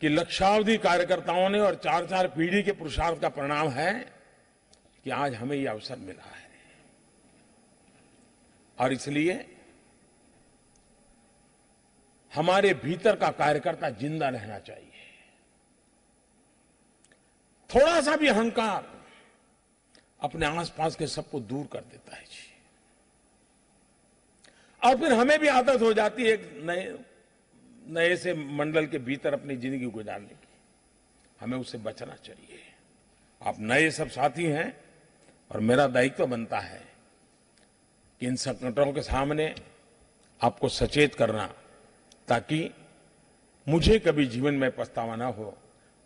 कि लक्षावधि कार्यकर्ताओं ने और चार चार पीढ़ी के पुरुषार्थ का परिणाम है कि आज हमें यह अवसर मिला है और इसलिए हमारे भीतर का कार्यकर्ता जिंदा रहना चाहिए थोड़ा सा भी अहंकार अपने आसपास के सबको दूर कर देता है जी और फिर हमें भी आदत हो जाती है एक नए नए से मंडल के भीतर अपनी जिंदगी गुजारने की हमें उससे बचना चाहिए आप नए सब साथी हैं और मेरा दायित्व तो बनता है कि इन संकटों के सामने आपको सचेत करना ताकि मुझे कभी जीवन में पछतावा ना हो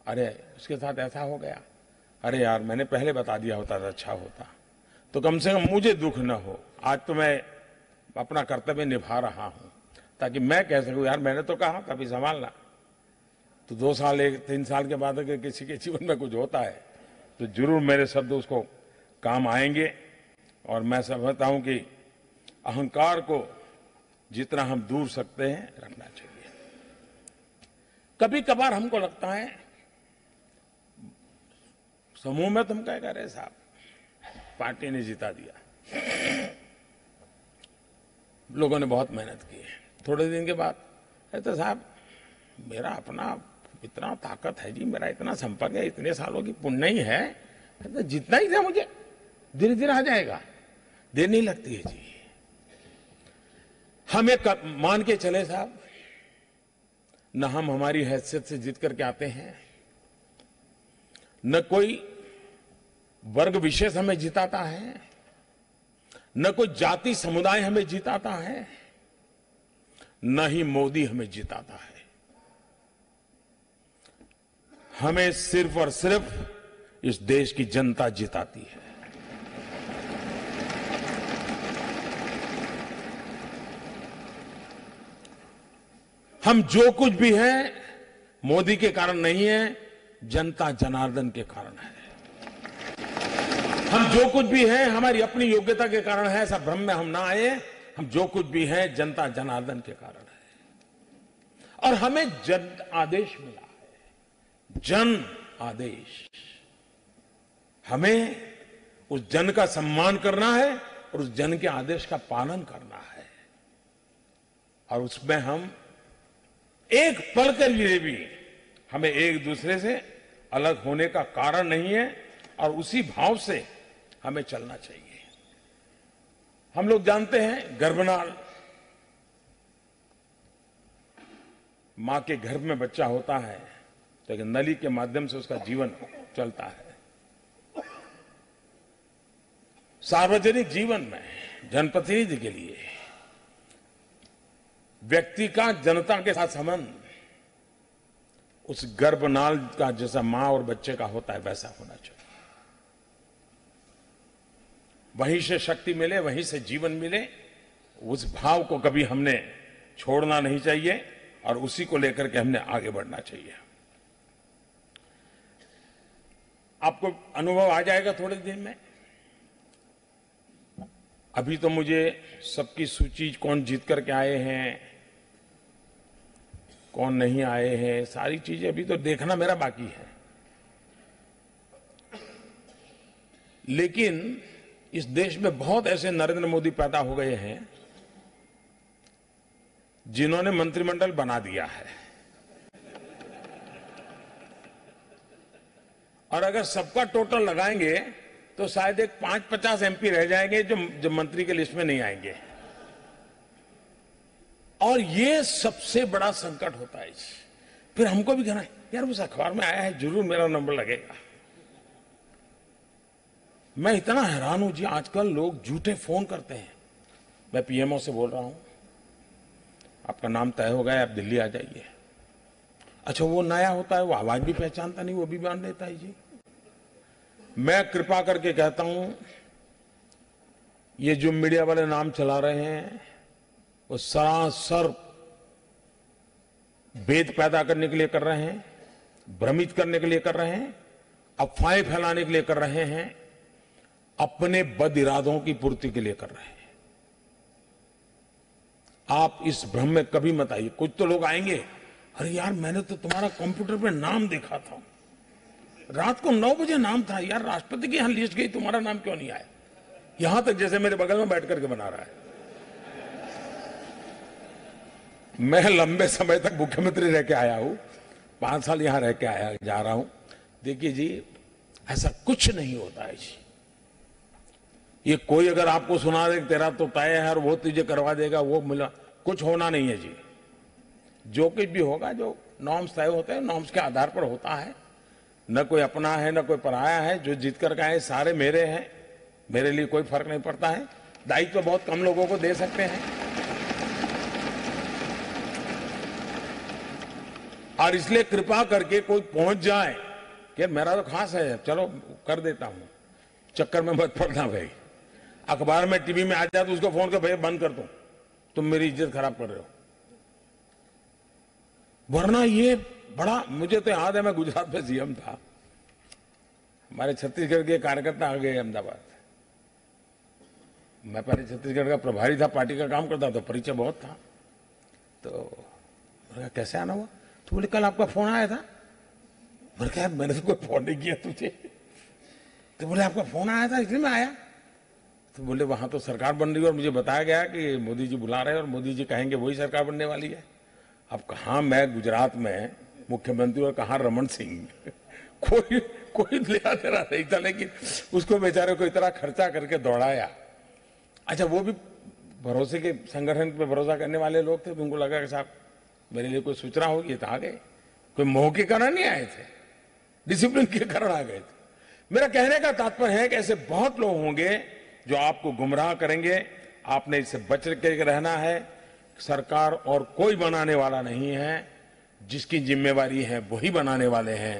अरे उसके साथ ऐसा हो गया अरे यार मैंने पहले बता दिया होता तो अच्छा होता तो कम से कम मुझे दुख न हो आज तो मैं अपना कर्तव्य निभा रहा हूं ताकि मैं कह सकूं यार मैंने तो कहा कभी संभालना तो दो साल एक तीन साल के बाद अगर किसी के जीवन में कुछ होता है तो जरूर मेरे शब्द उसको काम आएंगे और मैं समझता हूं कि अहंकार को जितना हम दूर सकते हैं रखना चाहिए कभी कभार हमको लगता है समूह में तुम क्या कह रहे साहब पार्टी ने जिता दिया लोगों ने बहुत मेहनत की है थोड़े दिन के बाद तो साहब मेरा अपना इतना ताकत है जी मेरा इतना संपर्क है इतने सालों की पुण्य ही है तो जितना ही था मुझे धीरे धीरे आ जाएगा देर नहीं लगती है जी हमें कर, मान के चले साहब न हम हमारी हैसियत से जीत करके आते हैं न कोई वर्ग विशेष हमें जिताता है न कोई जाति समुदाय हमें जिताता है न ही मोदी हमें जिताता है हमें सिर्फ और सिर्फ इस देश की जनता जिताती है हम जो कुछ भी हैं मोदी के कारण नहीं है जनता जनार्दन के कारण है हम जो कुछ भी हैं हमारी अपनी योग्यता के कारण है ऐसा भ्रम में हम ना आए हम जो कुछ भी है जनता जनार्दन के कारण है और हमें जन आदेश मिला है जन आदेश हमें उस जन का सम्मान करना है और उस जन के आदेश का पालन करना है और उसमें हम एक पल के लिए भी हमें एक दूसरे से अलग होने का कारण नहीं है और उसी भाव से हमें चलना चाहिए हम लोग जानते हैं गर्भनाल मां के गर्भ में बच्चा होता है तो एक नली के माध्यम से उसका जीवन चलता है सार्वजनिक जीवन में जनप्रतिनिधि के लिए व्यक्ति का जनता के साथ संबंध उस गर्भनाल का जैसा मां और बच्चे का होता है वैसा होना चाहिए वहीं से शक्ति मिले वहीं से जीवन मिले उस भाव को कभी हमने छोड़ना नहीं चाहिए और उसी को लेकर के हमने आगे बढ़ना चाहिए आपको अनुभव आ जाएगा थोड़े दिन में अभी तो मुझे सबकी सूची कौन जीत करके आए हैं कौन नहीं आए हैं सारी चीजें अभी तो देखना मेरा बाकी है लेकिन इस देश में बहुत ऐसे नरेंद्र मोदी पैदा हो गए हैं जिन्होंने मंत्रिमंडल बना दिया है और अगर सबका टोटल लगाएंगे तो शायद एक पांच पचास एमपी रह जाएंगे जो जो मंत्री के लिस्ट में नहीं आएंगे और ये सबसे बड़ा संकट होता है फिर हमको भी कहना है यार उस अखबार में आया है जरूर मेरा नंबर लगेगा मैं इतना हैरान हूं जी आजकल लोग झूठे फोन करते हैं मैं पीएमओ से बोल रहा हूं आपका नाम तय हो गया है आप दिल्ली आ जाइए अच्छा वो नया होता है वो आवाज भी पहचानता नहीं वो भी मान लेता है जी मैं कृपा करके कहता हूं ये जो मीडिया वाले नाम चला रहे हैं वो सरासर वेद पैदा करने के लिए कर रहे हैं भ्रमित करने के लिए कर रहे हैं अफवाहें फैलाने के लिए कर रहे हैं अपने बद इरादों की पूर्ति के लिए कर रहे हैं आप इस भ्रम में कभी मत आइए कुछ तो लोग आएंगे अरे यार मैंने तो तुम्हारा कंप्यूटर पे नाम देखा था रात को नौ बजे नाम था यार राष्ट्रपति की यहां लिस्ट गई तुम्हारा नाम क्यों नहीं आया यहां तक जैसे मेरे बगल में बैठ करके बना रहा है मैं लंबे समय तक मुख्यमंत्री रह के आया हूं पांच साल यहां रह के आया जा रहा हूं देखिए जी ऐसा कुछ नहीं होता है जी ये कोई अगर आपको सुना दे तेरा तो तय है और वो तुझे करवा देगा वो मिला कुछ होना नहीं है जी जो कुछ भी होगा जो नॉर्म्स तय होते हैं नॉर्म्स के आधार पर होता है न कोई अपना है न कोई पराया है जो जीत कर गए सारे मेरे हैं मेरे लिए कोई फर्क नहीं पड़ता है दायित्व तो बहुत कम लोगों को दे सकते हैं और इसलिए कृपा करके कोई पहुंच जाए कि मेरा तो खास है चलो कर देता हूं चक्कर में मत पड़ना भाई अखबार में टीवी में आ जाए तो उसको फोन कर भैया बंद कर दो तुम मेरी इज्जत खराब कर रहे हो वरना ये बड़ा मुझे तो याद है मैं गुजरात में सीएम था हमारे छत्तीसगढ़ के कार्यकर्ता आ गए अहमदाबाद मैं पहले छत्तीसगढ़ का प्रभारी था पार्टी का काम करता था परिचय बहुत था तो कैसे आना हुआ तो बोले कल आपका फोन आया था बोले क्या मैंने तो कोई फोन नहीं किया तुझे तो बोले आपका फोन आया था इसलिए मैं आया तो बोले वहां तो सरकार बन रही है और मुझे बताया गया कि मोदी जी बुला रहे हैं और मोदी जी कहेंगे वही सरकार बनने वाली है अब कहा मैं गुजरात में मुख्यमंत्री और कहा रमन सिंह कोई कोई लेना देना नहीं था लेकिन उसको बेचारे को इतना खर्चा करके दौड़ाया अच्छा वो भी भरोसे के संगठन पे भरोसा करने वाले लोग थे तो उनको लगा कि साहब मेरे लिए कोई सूचना होगी तो आ गए कोई मोह के कारण नहीं आए थे डिसिप्लिन के कारण आ गए थे मेरा कहने का तात्पर्य है कि ऐसे बहुत लोग होंगे जो आपको गुमराह करेंगे आपने इससे बच के रहना है सरकार और कोई बनाने वाला नहीं है जिसकी जिम्मेवारी है वही बनाने वाले हैं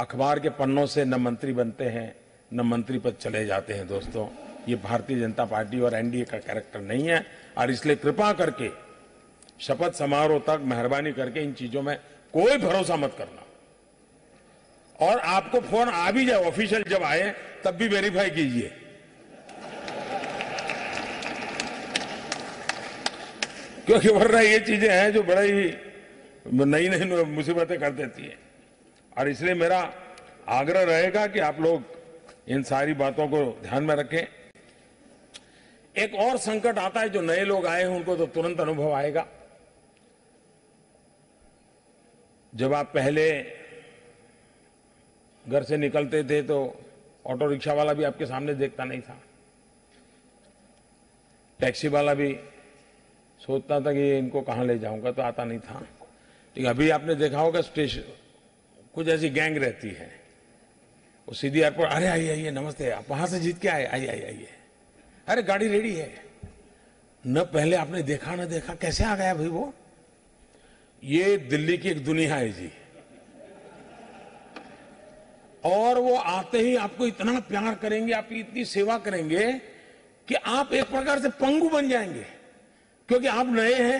अखबार के पन्नों से न मंत्री बनते हैं न मंत्री पद चले जाते हैं दोस्तों ये भारतीय जनता पार्टी और एनडीए का कैरेक्टर नहीं है और इसलिए कृपा करके शपथ समारोह तक मेहरबानी करके इन चीजों में कोई भरोसा मत करना और आपको फोन आ भी जाए ऑफिशियल जब आए तब भी वेरीफाई कीजिए क्योंकि वरना ये चीजें हैं जो बड़ा ही नई नई मुसीबतें कर देती है और इसलिए मेरा आग्रह रहेगा कि आप लोग इन सारी बातों को ध्यान में रखें एक और संकट आता है जो नए लोग आए हैं उनको तो तुरंत अनुभव आएगा जब आप पहले घर से निकलते थे तो ऑटो रिक्शा वाला भी आपके सामने देखता नहीं था टैक्सी वाला भी सोचता था कि इनको कहाँ ले जाऊंगा तो आता नहीं था लेकिन अभी आपने देखा होगा स्टेशन कुछ ऐसी गैंग रहती है वो सीधी एयरपोर्ट अरे आइए आइए नमस्ते आप वहां से जीत के आए आइए आइए आइए अरे गाड़ी रेडी है न पहले आपने देखा न देखा कैसे आ गया भाई वो ये दिल्ली की एक दुनिया है जी और वो आते ही आपको इतना प्यार करेंगे आपकी इतनी सेवा करेंगे कि आप एक प्रकार से पंगु बन जाएंगे क्योंकि आप नए हैं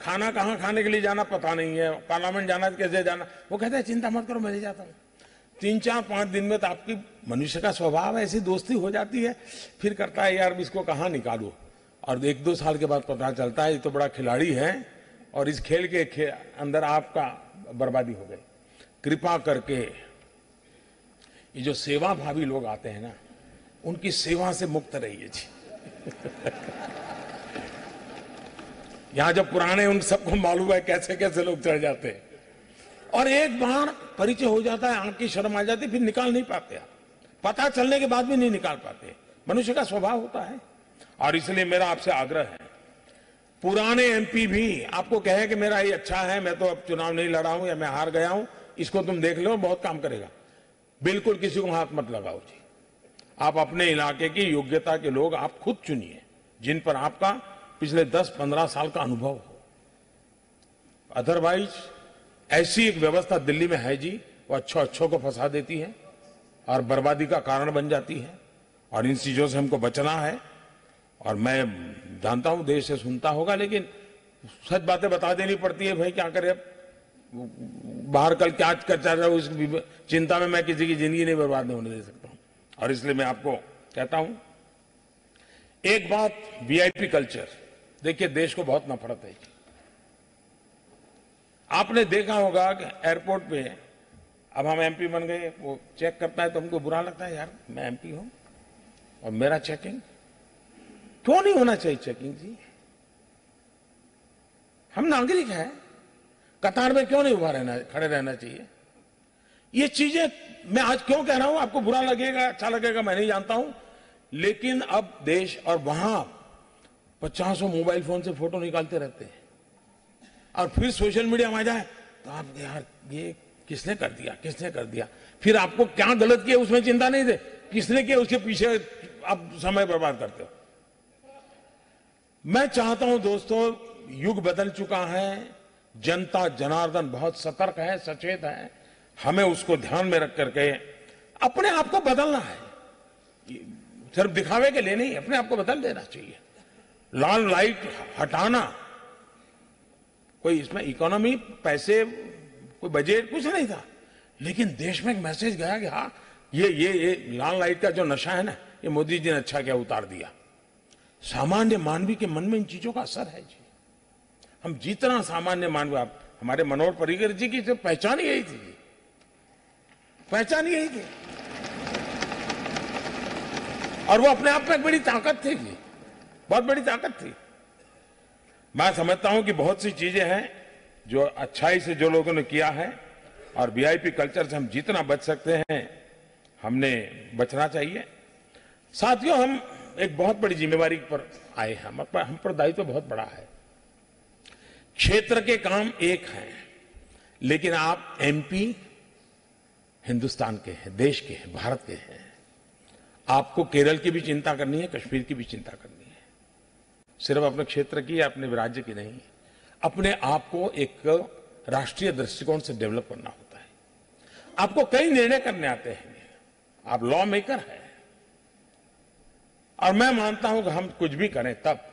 खाना कहाँ खाने के लिए जाना पता नहीं है पार्लियामेंट जाना कैसे जाना वो कहते हैं चिंता मत करो मैं ले जाता हूँ तीन चार पांच दिन में तो आपकी मनुष्य का स्वभाव ऐसी दोस्ती हो जाती है फिर करता है यार इसको कहाँ निकालो और एक दो साल के बाद पता चलता है ये तो बड़ा खिलाड़ी है और इस खेल के खे, अंदर आपका बर्बादी हो गई कृपा करके ये जो सेवा भावी लोग आते हैं ना उनकी सेवा से मुक्त रहिए जी यहां जब पुराने उन सबको मालूम है कैसे कैसे लोग चढ़ जाते हैं और एक बार परिचय हो जाता है आंख की शर्म आ जाती फिर निकाल नहीं पाते आप पता चलने के बाद भी नहीं निकाल पाते मनुष्य का स्वभाव होता है और इसलिए मेरा आपसे आग्रह है पुराने एमपी भी आपको कहे कि मेरा ये अच्छा है मैं तो अब चुनाव नहीं लड़ा हूं या मैं हार गया हूं इसको तुम देख लो बहुत काम करेगा बिल्कुल किसी को हाथ मत लगाओ जी आप अपने इलाके की योग्यता के लोग आप खुद चुनिए जिन पर आपका पिछले 10-15 साल का अनुभव हो अदरवाइज ऐसी एक व्यवस्था दिल्ली में है जी वो अच्छो अच्छों को फंसा देती है और बर्बादी का कारण बन जाती है और इन चीजों से हमको बचना है और मैं जानता हूं देश से सुनता होगा लेकिन सच बातें बता देनी पड़ती है भाई क्या करें अब बाहर कल क्या कर चल रहा हूं इस चिंता में मैं किसी की जिंदगी नहीं बर्बाद नहीं होने दे सकता हूं और इसलिए मैं आपको कहता हूं एक बात वीआईपी कल्चर देखिए देश को बहुत नफरत है आपने देखा होगा कि एयरपोर्ट पे अब हम एमपी बन गए वो चेक करता है तो हमको बुरा लगता है यार मैं एमपी हूं और मेरा चेकिंग क्यों नहीं होना चाहिए चेकिंग जी हम नागरिक हैं कतार में क्यों नहीं उभा रहना खड़े रहना चाहिए ये चीजें मैं आज क्यों कह रहा हूं आपको बुरा लगेगा अच्छा लगेगा मैं नहीं जानता हूं लेकिन अब देश और वहां पचासों मोबाइल फोन से फोटो निकालते रहते हैं और फिर सोशल मीडिया में आ जाए तो आप यार ये किसने कर दिया किसने कर दिया फिर आपको क्या गलत किया उसमें चिंता नहीं थे किसने किया उसके पीछे आप समय बर्बाद करते हो मैं चाहता हूं दोस्तों युग बदल चुका है जनता जनार्दन बहुत सतर्क है सचेत है हमें उसको ध्यान में रख करके अपने आप को बदलना है सिर्फ दिखावे के लिए नहीं अपने आप को बदल देना चाहिए लाल लाइट हटाना कोई इसमें इकोनॉमी पैसे कोई बजट कुछ नहीं था लेकिन देश में एक मैसेज गया कि हाँ ये ये ये लाल लाइट का जो नशा है ना ये मोदी जी ने अच्छा क्या उतार दिया सामान्य मानवी के मन में इन चीजों का असर है जी हम जितना सामान्य मानव आप हमारे मनोहर परिकर जी की तो पहचान यही थी पहचान यही थी और वो अपने आप में एक बड़ी ताकत थी जी बहुत बड़ी ताकत थी मैं समझता हूं कि बहुत सी चीजें हैं जो अच्छाई से जो लोगों ने किया है और वीआईपी कल्चर से हम जितना बच सकते हैं हमने बचना चाहिए साथियों हम एक बहुत बड़ी जिम्मेवारी पर आए हैं हम पर, हम पर दायित्व तो बहुत बड़ा है क्षेत्र के काम एक हैं लेकिन आप एमपी हिंदुस्तान के हैं देश के हैं भारत के हैं आपको केरल की भी चिंता करनी है कश्मीर की भी चिंता करनी है सिर्फ अपने क्षेत्र की या अपने राज्य की नहीं अपने आप को एक राष्ट्रीय दृष्टिकोण से डेवलप करना होता है आपको कई निर्णय करने आते हैं आप लॉ मेकर हैं और मैं मानता हूं कि हम कुछ भी करें तब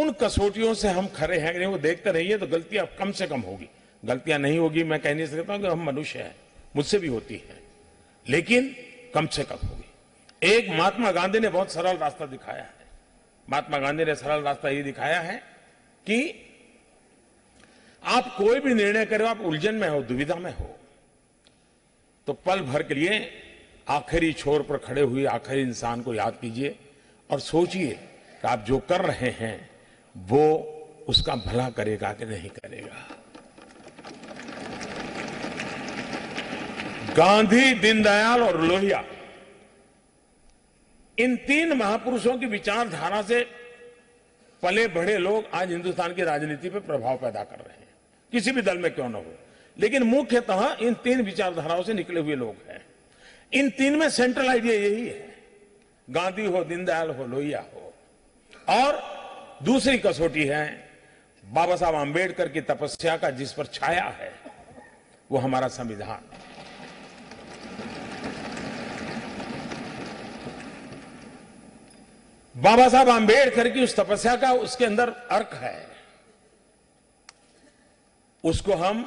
उन कसौटियों से हम खड़े हैं वो देखते रहिए तो गलतियां कम से कम होगी गलतियां नहीं होगी मैं कह नहीं सकता कि हम मनुष्य हैं मुझसे भी होती है लेकिन कम से कम होगी एक महात्मा गांधी ने बहुत सरल रास्ता दिखाया है महात्मा गांधी ने सरल रास्ता ये दिखाया है कि आप कोई भी निर्णय करो आप उलझन में हो दुविधा में हो तो पल भर के लिए आखिरी छोर पर खड़े हुए आखिरी इंसान को याद कीजिए और सोचिए कि आप जो कर रहे हैं वो उसका भला करेगा कि नहीं करेगा गांधी दीनदयाल और लोहिया इन तीन महापुरुषों की विचारधारा से पले बढ़े लोग आज हिंदुस्तान की राजनीति पर प्रभाव पैदा कर रहे हैं किसी भी दल में क्यों ना हो लेकिन मुख्यतः इन तीन विचारधाराओं से निकले हुए लोग हैं इन तीन में सेंट्रल आइडिया यही है गांधी हो दीनदयाल हो लोहिया हो और दूसरी कसौटी है बाबा साहब आंबेडकर की तपस्या का जिस पर छाया है वो हमारा संविधान है बाबा साहब आंबेडकर की उस तपस्या का उसके अंदर अर्क है उसको हम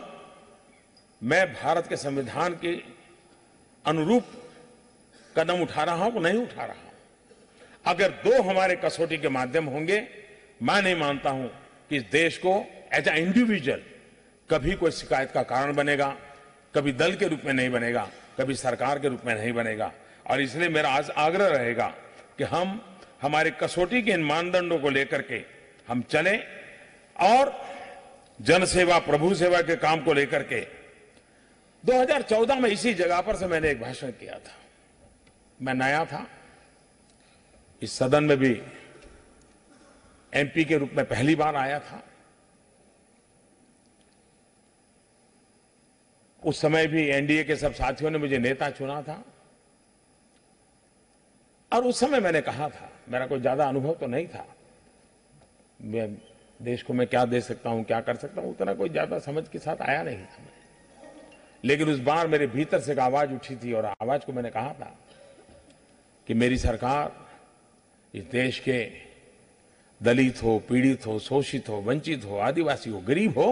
मैं भारत के संविधान के अनुरूप कदम उठा रहा हूं कि नहीं उठा रहा हूं अगर दो हमारे कसौटी के माध्यम होंगे मैं नहीं मानता हूं कि इस देश को एज ए इंडिविजुअल कभी कोई शिकायत का कारण बनेगा कभी दल के रूप में नहीं बनेगा कभी सरकार के रूप में नहीं बनेगा और इसलिए मेरा आज आग्रह रहेगा कि हम हमारे कसौटी के इन मानदंडों को लेकर के हम चले और जनसेवा प्रभु सेवा के काम को लेकर के 2014 में इसी जगह पर से मैंने एक भाषण किया था मैं नया था इस सदन में भी एमपी के रूप में पहली बार आया था उस समय भी एनडीए के सब साथियों ने मुझे नेता चुना था और उस समय मैंने कहा था मेरा कोई ज़्यादा अनुभव तो नहीं था मैं देश को मैं क्या दे सकता हूं क्या कर सकता हूं उतना कोई ज़्यादा समझ के साथ आया नहीं था लेकिन उस बार मेरे भीतर से एक आवाज़ उठी थी और आवाज़ को मैंने कहा था कि मेरी सरकार इस देश के दलित हो पीड़ित हो शोषित हो वंचित हो आदिवासी हो गरीब हो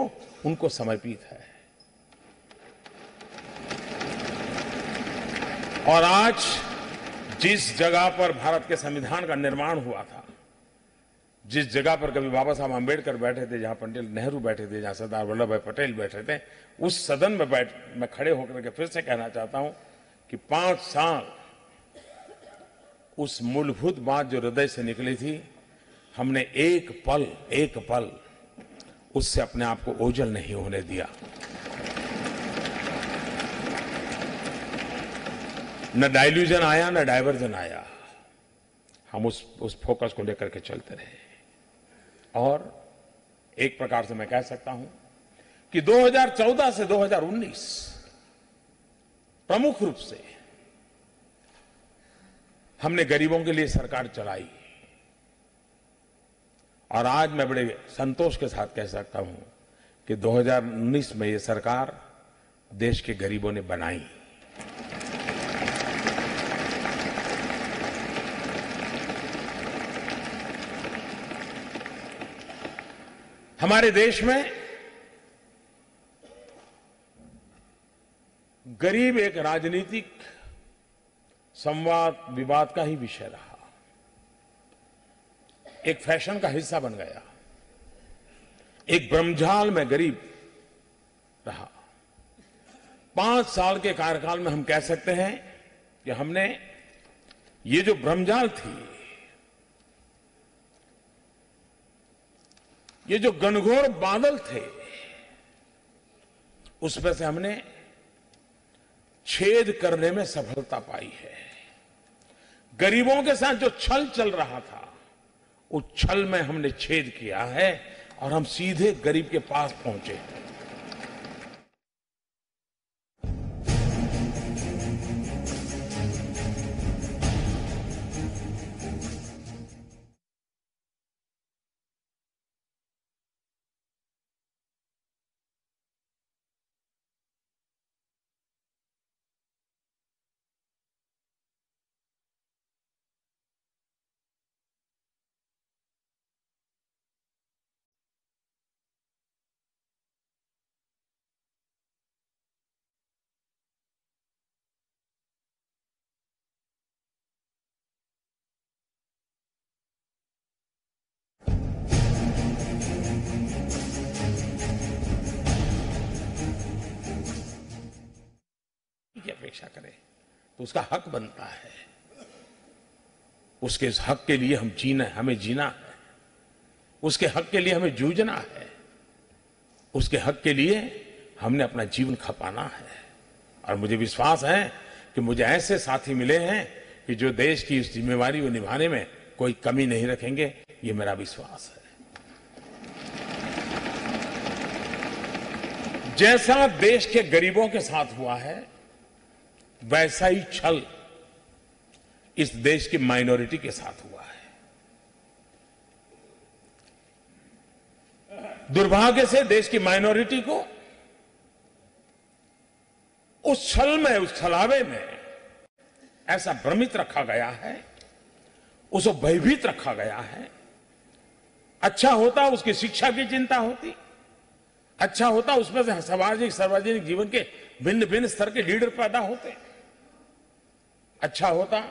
उनको समर्पित है और आज जिस जगह पर भारत के संविधान का निर्माण हुआ था जिस जगह पर कभी बाबा साहब अम्बेडकर बैठे थे जहां पंडित नेहरू बैठे थे जहां सरदार वल्लभ भाई पटेल बैठे थे उस सदन में बैठ मैं खड़े होकर के फिर से कहना चाहता हूं कि पांच साल उस मूलभूत बात जो हृदय से निकली थी हमने एक पल एक पल उससे अपने आप को ओझल नहीं होने दिया न डाइल्यूजन आया न डायवर्जन आया हम उस उस फोकस को लेकर के चलते रहे और एक प्रकार से मैं कह सकता हूं कि 2014 से 2019 प्रमुख रूप से हमने गरीबों के लिए सरकार चलाई और आज मैं बड़े संतोष के साथ कह सकता हूं कि 2019 में ये सरकार देश के गरीबों ने बनाई हमारे देश में गरीब एक राजनीतिक संवाद विवाद का ही विषय रहा एक फैशन का हिस्सा बन गया एक ब्रह्मझाल में गरीब रहा पांच साल के कार्यकाल में हम कह सकते हैं कि हमने ये जो ब्रह्मजाल थी ये जो घनघोर बादल थे उसमें से हमने छेद करने में सफलता पाई है गरीबों के साथ जो छल चल रहा था उस छल में हमने छेद किया है और हम सीधे गरीब के पास पहुंचे हैं अपेक्षा करें तो उसका हक बनता है उसके इस हक के लिए हम जीना हमें जीना है उसके हक के लिए हमें जूझना है उसके हक के लिए हमने अपना जीवन खपाना है और मुझे विश्वास है कि मुझे ऐसे साथी मिले हैं कि जो देश की इस जिम्मेवारी को निभाने में कोई कमी नहीं रखेंगे ये मेरा विश्वास है जैसा देश के गरीबों के साथ हुआ है वैसा ही छल इस देश की माइनॉरिटी के साथ हुआ है दुर्भाग्य से देश की माइनॉरिटी को उस छल में उस छलावे में ऐसा भ्रमित रखा गया है उसको भयभीत रखा गया है अच्छा होता उसकी शिक्षा की चिंता होती अच्छा होता उसमें से सामाजिक सार्वजनिक जीवन के भिन्न भिन्न स्तर के लीडर पैदा होते हैं अच्छा होता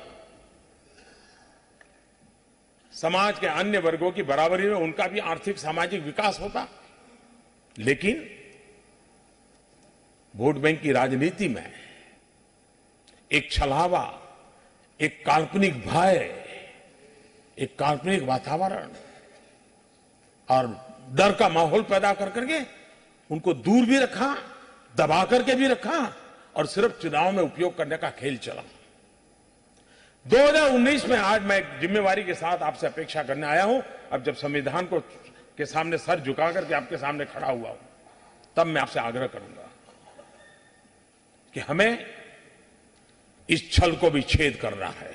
समाज के अन्य वर्गों की बराबरी में उनका भी आर्थिक सामाजिक विकास होता लेकिन वोट बैंक की राजनीति में एक छलावा एक काल्पनिक भय एक काल्पनिक वातावरण और डर का माहौल पैदा कर करके उनको दूर भी रखा दबा करके भी रखा और सिर्फ चुनाव में उपयोग करने का खेल चला 2019 में आज मैं जिम्मेवारी के साथ आपसे अपेक्षा करने आया हूं अब जब संविधान को के सामने सर झुका करके आपके सामने खड़ा हुआ हूं तब मैं आपसे आग्रह करूंगा कि हमें इस छल को भी छेद करना है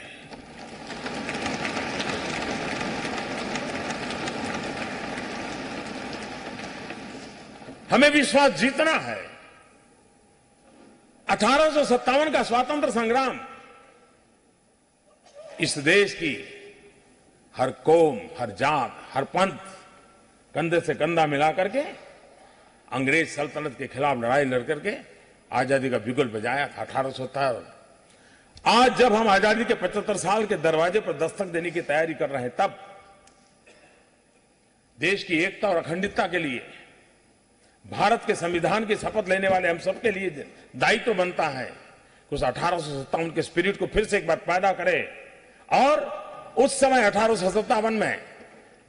हमें विश्वास जीतना है अठारह का स्वतंत्र संग्राम इस देश की हर कौम हर जात हर पंथ कंधे से कंधा मिला करके अंग्रेज सल्तनत के खिलाफ लड़ाई लड़ करके आजादी का बिगुल बजाया था अठारह आज जब हम आजादी के 75 साल के दरवाजे पर दस्तक देने की तैयारी कर रहे हैं तब देश की एकता और अखंडता के लिए भारत के संविधान की शपथ लेने वाले हम सबके लिए दायित्व तो बनता है उस अठारह के स्पिरिट को फिर से एक बार पैदा करें और उस समय अठारह में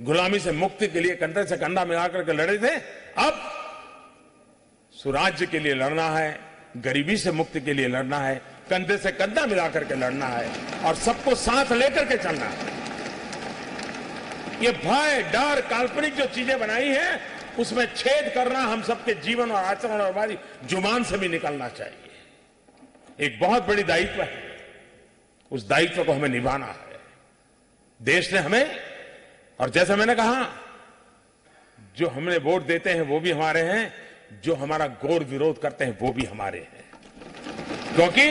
गुलामी से मुक्ति के लिए कंधे से कंधा मिलाकर के लड़े थे अब सुराज्य के लिए लड़ना है गरीबी से मुक्ति के लिए लड़ना है कंधे से कंधा मिलाकर के लड़ना है और सबको साथ लेकर के चलना है ये भय डर काल्पनिक जो चीजें बनाई हैं उसमें छेद करना हम सबके जीवन और आचरण और हमारी जुबान से भी निकलना चाहिए एक बहुत बड़ी दायित्व है उस दायित्व को हमें निभाना है देश ने हमें और जैसा मैंने कहा जो हमने वोट देते हैं वो भी हमारे हैं जो हमारा गौर विरोध करते हैं वो भी हमारे हैं क्योंकि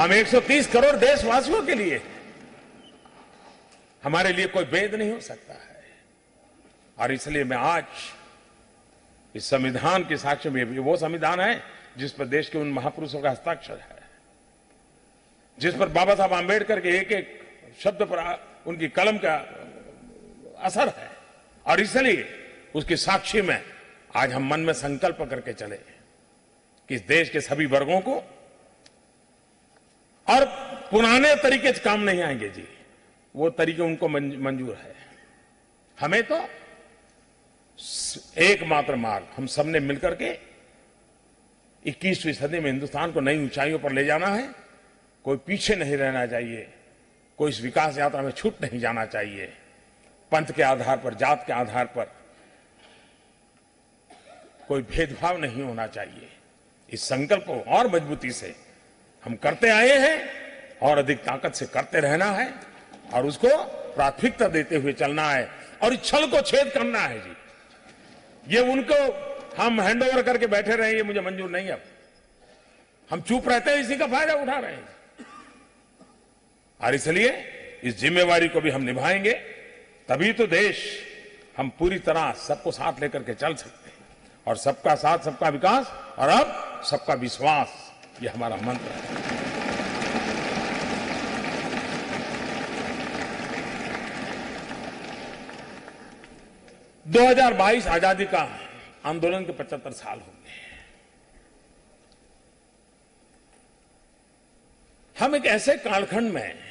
हम 130 करोड़ देशवासियों के लिए हमारे लिए कोई भेद नहीं हो सकता है और इसलिए मैं आज इस संविधान के साक्ष्य में वो संविधान है जिस पर देश के उन महापुरुषों का हस्ताक्षर है जिस पर बाबा साहब आम्बेडकर के एक एक शब्द पर उनकी कलम का असर है और इसलिए उसकी साक्षी में आज हम मन में संकल्प करके चले कि इस देश के सभी वर्गों को और पुराने तरीके से काम नहीं आएंगे जी वो तरीके उनको मंजूर है हमें तो एकमात्र मार्ग हम सबने मिलकर के 21वीं सदी में हिंदुस्तान को नई ऊंचाइयों पर ले जाना है कोई पीछे नहीं रहना चाहिए कोई इस विकास यात्रा में छूट नहीं जाना चाहिए पंथ के आधार पर जात के आधार पर कोई भेदभाव नहीं होना चाहिए इस संकल्प को और मजबूती से हम करते आए हैं और अधिक ताकत से करते रहना है और उसको प्राथमिकता देते हुए चलना है और इस छल को छेद करना है जी ये उनको हम हैंडओवर करके बैठे रहे ये मुझे मंजूर नहीं अब हम चुप रहते हैं इसी का फायदा उठा रहे हैं और इसलिए इस जिम्मेवारी को भी हम निभाएंगे तभी तो देश हम पूरी तरह सबको साथ लेकर के चल सकते हैं और सबका साथ सबका विकास और अब सबका विश्वास ये हमारा मंत्र है दो आजादी का आंदोलन के 75 साल हो गए हम एक ऐसे कालखंड में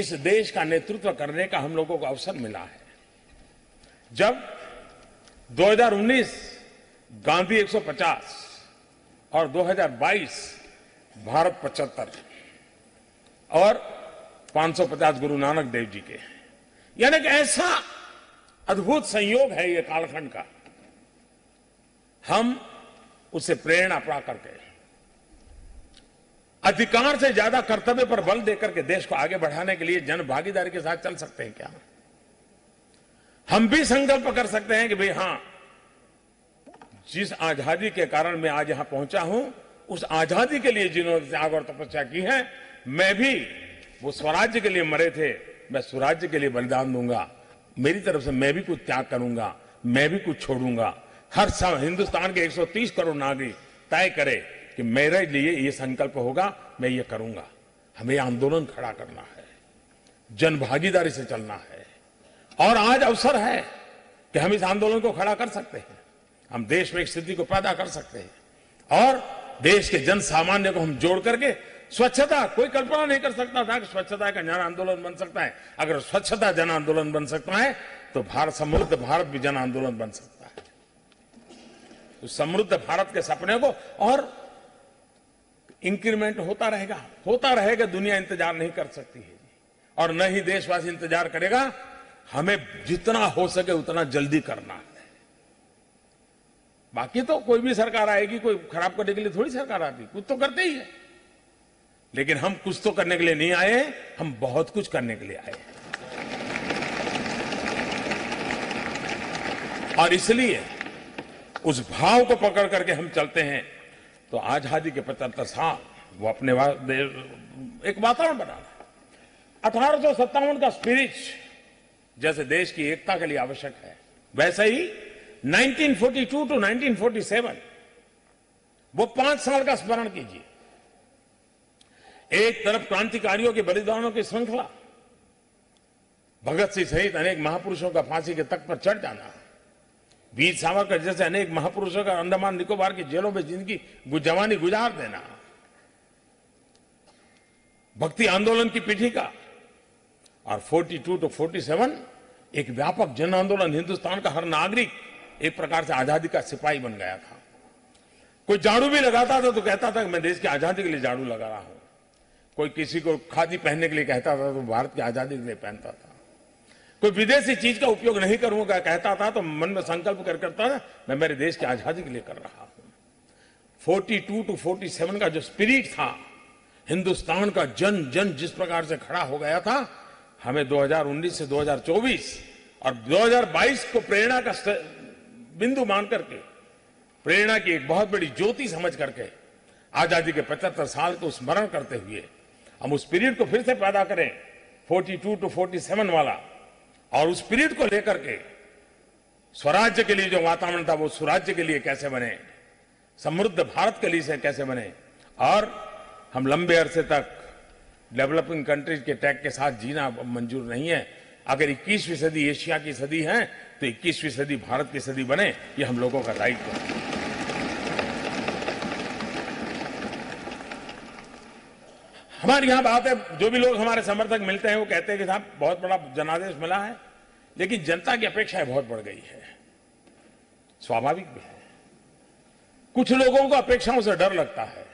इस देश का नेतृत्व करने का हम लोगों को अवसर मिला है जब 2019 गांधी 150 और 2022 भारत पचहत्तर और 550 गुरु नानक देव जी के यानी कि ऐसा अद्भुत संयोग है ये कालखंड का हम उसे प्रेरणा प्राप्त करके अधिकार से ज्यादा कर्तव्य पर बल देकर के देश को आगे बढ़ाने के लिए जन भागीदारी के साथ चल सकते हैं क्या हम भी संकल्प कर सकते हैं कि भाई हां जिस आजादी के कारण मैं आज यहां पहुंचा हूं उस आजादी के लिए जिन्होंने त्याग और तपस्या की है मैं भी वो स्वराज्य के लिए मरे थे मैं स्वराज्य के लिए बलिदान दूंगा मेरी तरफ से मैं भी कुछ त्याग करूंगा मैं भी कुछ छोड़ूंगा हर साल हिंदुस्तान के 130 करोड़ नागरिक तय करे कि मेरे लिए ये संकल्प होगा मैं ये करूंगा हमें आंदोलन खड़ा करना है जन भागीदारी से चलना है और आज अवसर है कि हम इस आंदोलन को खड़ा कर सकते हैं हम देश में एक स्थिति को पैदा कर सकते हैं और देश के जन सामान्य को हम जोड़ करके स्वच्छता कोई कल्पना नहीं कर सकता था कि स्वच्छता का जन आंदोलन बन सकता है अगर स्वच्छता जन आंदोलन बन सकता है तो भारत समृद्ध भारत भी जन आंदोलन बन सकता है तो समृद्ध भारत के सपने को और इंक्रीमेंट होता रहेगा होता रहेगा दुनिया इंतजार नहीं कर सकती है और न ही देशवासी इंतजार करेगा हमें जितना हो सके उतना जल्दी करना है बाकी तो कोई भी सरकार आएगी कोई खराब करने के लिए थोड़ी सरकार आती कुछ तो करते ही है लेकिन हम कुछ तो करने के लिए नहीं आए हम बहुत कुछ करने के लिए आए और इसलिए उस भाव को पकड़ करके हम चलते हैं तो आजादी के पचहत्तर साल वो अपने एक वातावरण बनाना अठारह सौ का स्पिरिट जैसे देश की एकता के लिए आवश्यक है वैसे ही 1942 टू 1947 वो पांच साल का स्मरण कीजिए एक तरफ क्रांतिकारियों के बलिदानों की श्रृंखला भगत सिंह सहित अनेक महापुरुषों का फांसी के तक पर चढ़ जाना वीर सावरकर जैसे अनेक महापुरुषों का अंडमान निकोबार की जेलों में जिंदगी जवानी गुजार देना भक्ति आंदोलन की पीठी का और 42 टू 47 एक व्यापक जन आंदोलन हिंदुस्तान का हर नागरिक एक प्रकार से आजादी का सिपाही बन गया था कोई झाड़ू भी लगाता था तो कहता था कि मैं देश की आजादी के लिए झाड़ू लगा रहा हूं कोई किसी को खादी पहनने के लिए कहता था तो भारत की आजादी के लिए पहनता था कोई विदेशी चीज का उपयोग नहीं करूंगा कहता था तो मन में संकल्प कर करता था मैं मेरे देश की आजादी के लिए कर रहा हूं 42 टू टू सेवन का जो स्पिरिट था हिंदुस्तान का जन जन जिस प्रकार से खड़ा हो गया था हमें 2019 से 2024 और 2022 को प्रेरणा का बिंदु मान करके प्रेरणा की एक बहुत बड़ी ज्योति समझ करके आजादी के पचहत्तर साल को स्मरण करते हुए हम उस पीरियड को फिर से पैदा करें 42 टू टू सेवन वाला और उस पीरियड को लेकर के स्वराज्य के लिए जो वातावरण था वो स्वराज्य के लिए कैसे बने समृद्ध भारत के लिए कैसे बने और हम लंबे अरसे तक डेवलपिंग कंट्रीज के टैग के साथ जीना मंजूर नहीं है अगर 21वीं सदी एशिया की सदी है तो 21वीं सदी भारत की सदी बने ये हम लोगों का दायित्व है हमारे यहां बात है जो भी लोग हमारे समर्थक मिलते हैं वो कहते हैं कि साहब बहुत बड़ा जनादेश मिला है लेकिन जनता की अपेक्षाएं बहुत बढ़ गई है स्वाभाविक भी है कुछ लोगों को अपेक्षाओं से डर लगता है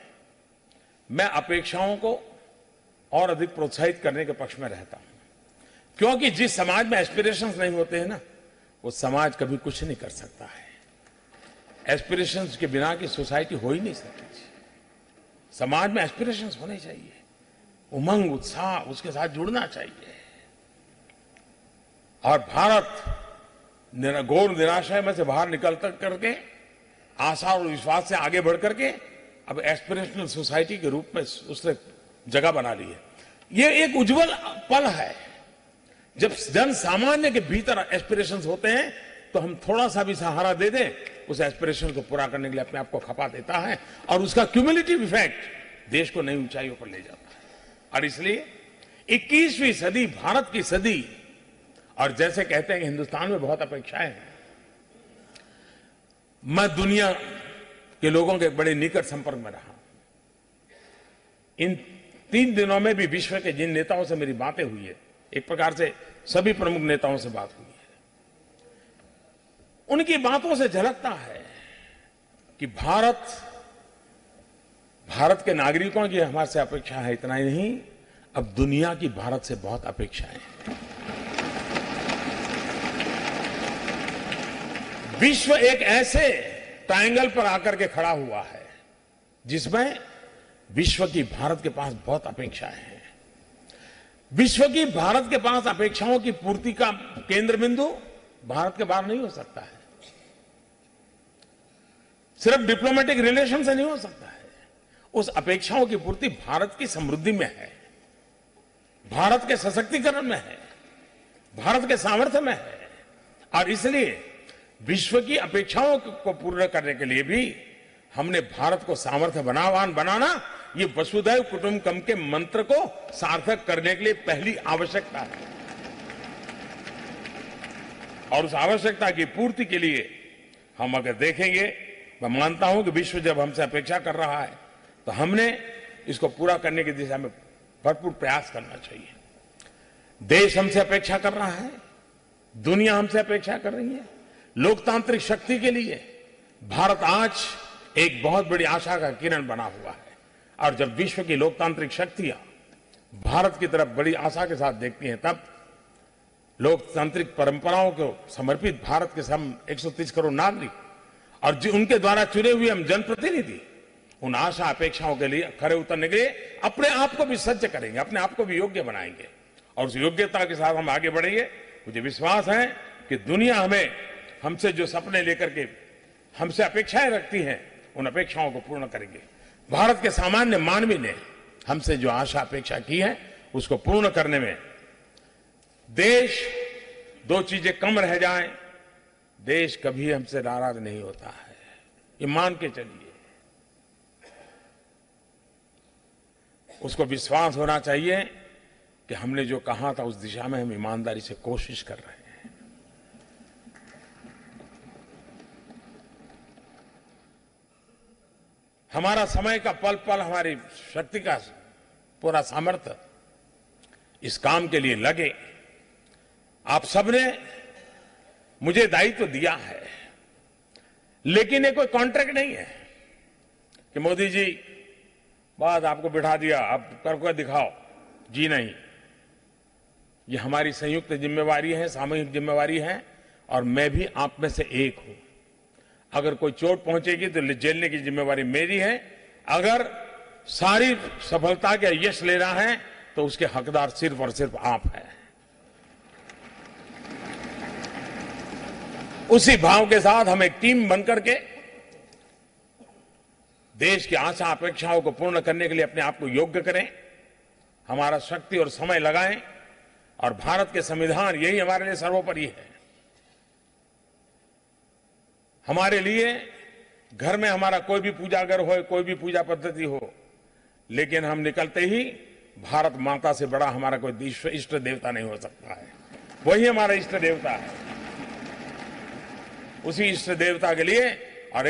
मैं अपेक्षाओं को और अधिक प्रोत्साहित करने के पक्ष में रहता हूं क्योंकि जिस समाज में एस्पिरेशंस नहीं होते हैं ना वो समाज कभी कुछ नहीं कर सकता है एस्पिरेशंस के बिना की सोसाइटी हो ही नहीं सकती समाज में एस्पिरेशंस होने चाहिए उमंग उत्साह उसके साथ जुड़ना चाहिए और भारत निरा, घोर निराशय में से बाहर निकल तक करके आशा और विश्वास से आगे बढ़ करके अब एस्पिरेशनल सोसाइटी के रूप में उसने जगह बना ली है ये एक उज्जवल पल है जब जन सामान्य के भीतर एस्पिरेशन होते हैं तो हम थोड़ा सा भी सहारा दे दें उस एस्पिरेशन को पूरा करने के लिए अपने आप को खपा देता है और उसका क्यूमिलिटिव इफेक्ट देश को नई ऊंचाइयों पर ले जाता है और इसलिए 21वीं सदी भारत की सदी और जैसे कहते हैं कि हिंदुस्तान में बहुत अपेक्षाएं हैं मैं दुनिया के लोगों के बड़े निकट संपर्क में रहा इन तीन दिनों में भी विश्व के जिन नेताओं से मेरी बातें हुई है एक प्रकार से सभी प्रमुख नेताओं से बात हुई है उनकी बातों से झलकता है कि भारत भारत के नागरिकों की हमारे से अपेक्षा है इतना ही नहीं अब दुनिया की भारत से बहुत अपेक्षाएं हैं विश्व एक ऐसे ट्रायंगल पर आकर के खड़ा हुआ है जिसमें विश्व की भारत के पास बहुत अपेक्षाएं हैं विश्व की भारत के पास अपेक्षाओं की पूर्ति का केंद्र बिंदु भारत के बाहर नहीं हो सकता है सिर्फ डिप्लोमेटिक रिलेशन से नहीं हो सकता है उस अपेक्षाओं की पूर्ति भारत की समृद्धि में है भारत के सशक्तिकरण में है भारत के सामर्थ्य में है और इसलिए विश्व की अपेक्षाओं को पूर्ण करने के लिए भी हमने भारत को सामर्थ्य बनावान बनाना ये वसुधैव कुटुंबकम के मंत्र को सार्थक करने के लिए पहली आवश्यकता है और उस आवश्यकता की पूर्ति के लिए हम अगर देखेंगे मैं मानता हूं कि विश्व जब हमसे अपेक्षा कर रहा है तो हमने इसको पूरा करने की दिशा में भरपूर प्रयास करना चाहिए देश हमसे अपेक्षा कर रहा है दुनिया हमसे अपेक्षा कर रही है लोकतांत्रिक शक्ति के लिए भारत आज एक बहुत बड़ी आशा का किरण बना हुआ है और जब विश्व की लोकतांत्रिक शक्तियां भारत की तरफ बड़ी आशा के साथ देखती हैं तब लोकतांत्रिक परंपराओं को समर्पित भारत के सम 130 करोड़ नागरिक और उनके द्वारा चुने हुए हम जनप्रतिनिधि उन आशा अपेक्षाओं के लिए खड़े उतरने के लिए अपने आप को भी सज्ज करेंगे अपने आप को भी योग्य बनाएंगे और उस योग्यता के साथ हम आगे बढ़ेंगे मुझे विश्वास है कि दुनिया हमें हमसे जो सपने लेकर के हमसे अपेक्षाएं रखती हैं उन अपेक्षाओं को पूर्ण करेंगे भारत के सामान्य मानवी ने हमसे जो आशा अपेक्षा की है उसको पूर्ण करने में देश दो चीजें कम रह जाए देश कभी हमसे नाराज नहीं होता है ये मान के चलिए उसको विश्वास होना चाहिए कि हमने जो कहा था उस दिशा में हम ईमानदारी से कोशिश कर रहे हैं हमारा समय का पल पल हमारी शक्ति का पूरा सामर्थ्य इस काम के लिए लगे आप सबने मुझे दायित्व तो दिया है लेकिन ये कोई कॉन्ट्रैक्ट नहीं है कि मोदी जी बस आपको बिठा दिया आप करके दिखाओ जी नहीं ये हमारी संयुक्त जिम्मेवारी है सामूहिक जिम्मेवारी है और मैं भी आप में से एक हूं अगर कोई चोट पहुंचेगी तो झेलने की जिम्मेवारी मेरी है अगर सारी सफलता के यश लेना है तो उसके हकदार सिर्फ और सिर्फ आप हैं उसी भाव के साथ हम एक टीम बनकर के देश की आशा अपेक्षाओं को पूर्ण करने के लिए अपने आप को योग्य करें हमारा शक्ति और समय लगाएं और भारत के संविधान यही हमारे लिए सर्वोपरि है हमारे लिए घर में हमारा कोई भी पूजा घर हो कोई भी पूजा पद्धति हो लेकिन हम निकलते ही भारत माता से बड़ा हमारा कोई इष्ट देवता नहीं हो सकता है वही हमारा इष्ट देवता है उसी इष्ट देवता के लिए और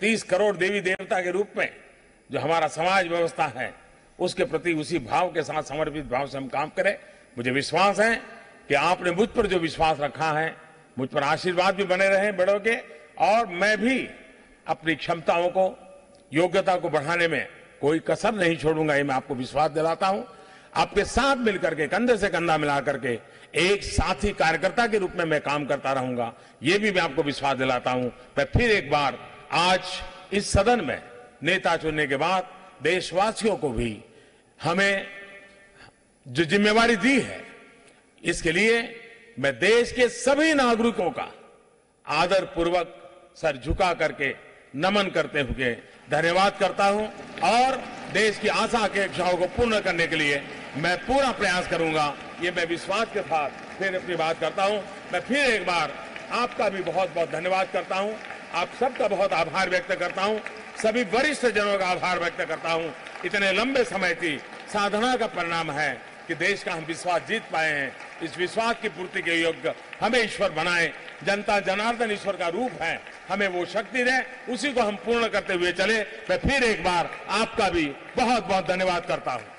तीस करोड़ देवी देवता के रूप में जो हमारा समाज व्यवस्था है उसके प्रति उसी भाव के साथ समर्पित भाव से हम काम करें मुझे विश्वास है कि आपने मुझ पर जो विश्वास रखा है मुझ पर आशीर्वाद भी बने रहे बड़ों के और मैं भी अपनी क्षमताओं को योग्यता को बढ़ाने में कोई कसर नहीं छोड़ूंगा ये मैं आपको विश्वास दिलाता हूं आपके साथ मिलकर के कंधे से कंधा मिलाकर के एक साथी कार्यकर्ता के रूप में मैं काम करता रहूंगा यह भी मैं आपको विश्वास दिलाता हूं मैं फिर एक बार आज इस सदन में नेता चुनने के बाद देशवासियों को भी हमें जो जिम्मेवारी दी है इसके लिए मैं देश के सभी नागरिकों का आदर पूर्वक सर झुका करके नमन करते हुए धन्यवाद करता हूं और देश की आशा आकांक्षाओं को पूर्ण करने के लिए मैं पूरा प्रयास करूंगा ये मैं विश्वास के साथ फिर अपनी बात करता हूं मैं फिर एक बार आपका भी बहुत बहुत धन्यवाद करता हूं आप सबका बहुत आभार व्यक्त करता हूं सभी वरिष्ठ जनों का आभार व्यक्त करता हूं इतने लंबे समय की साधना का परिणाम है कि देश का हम विश्वास जीत पाए हैं इस विश्वास की पूर्ति के योग्य हमें ईश्वर बनाए जनता जनार्दन ईश्वर का रूप है हमें वो शक्ति दे उसी को हम पूर्ण करते हुए चले मैं फिर एक बार आपका भी बहुत बहुत धन्यवाद करता हूं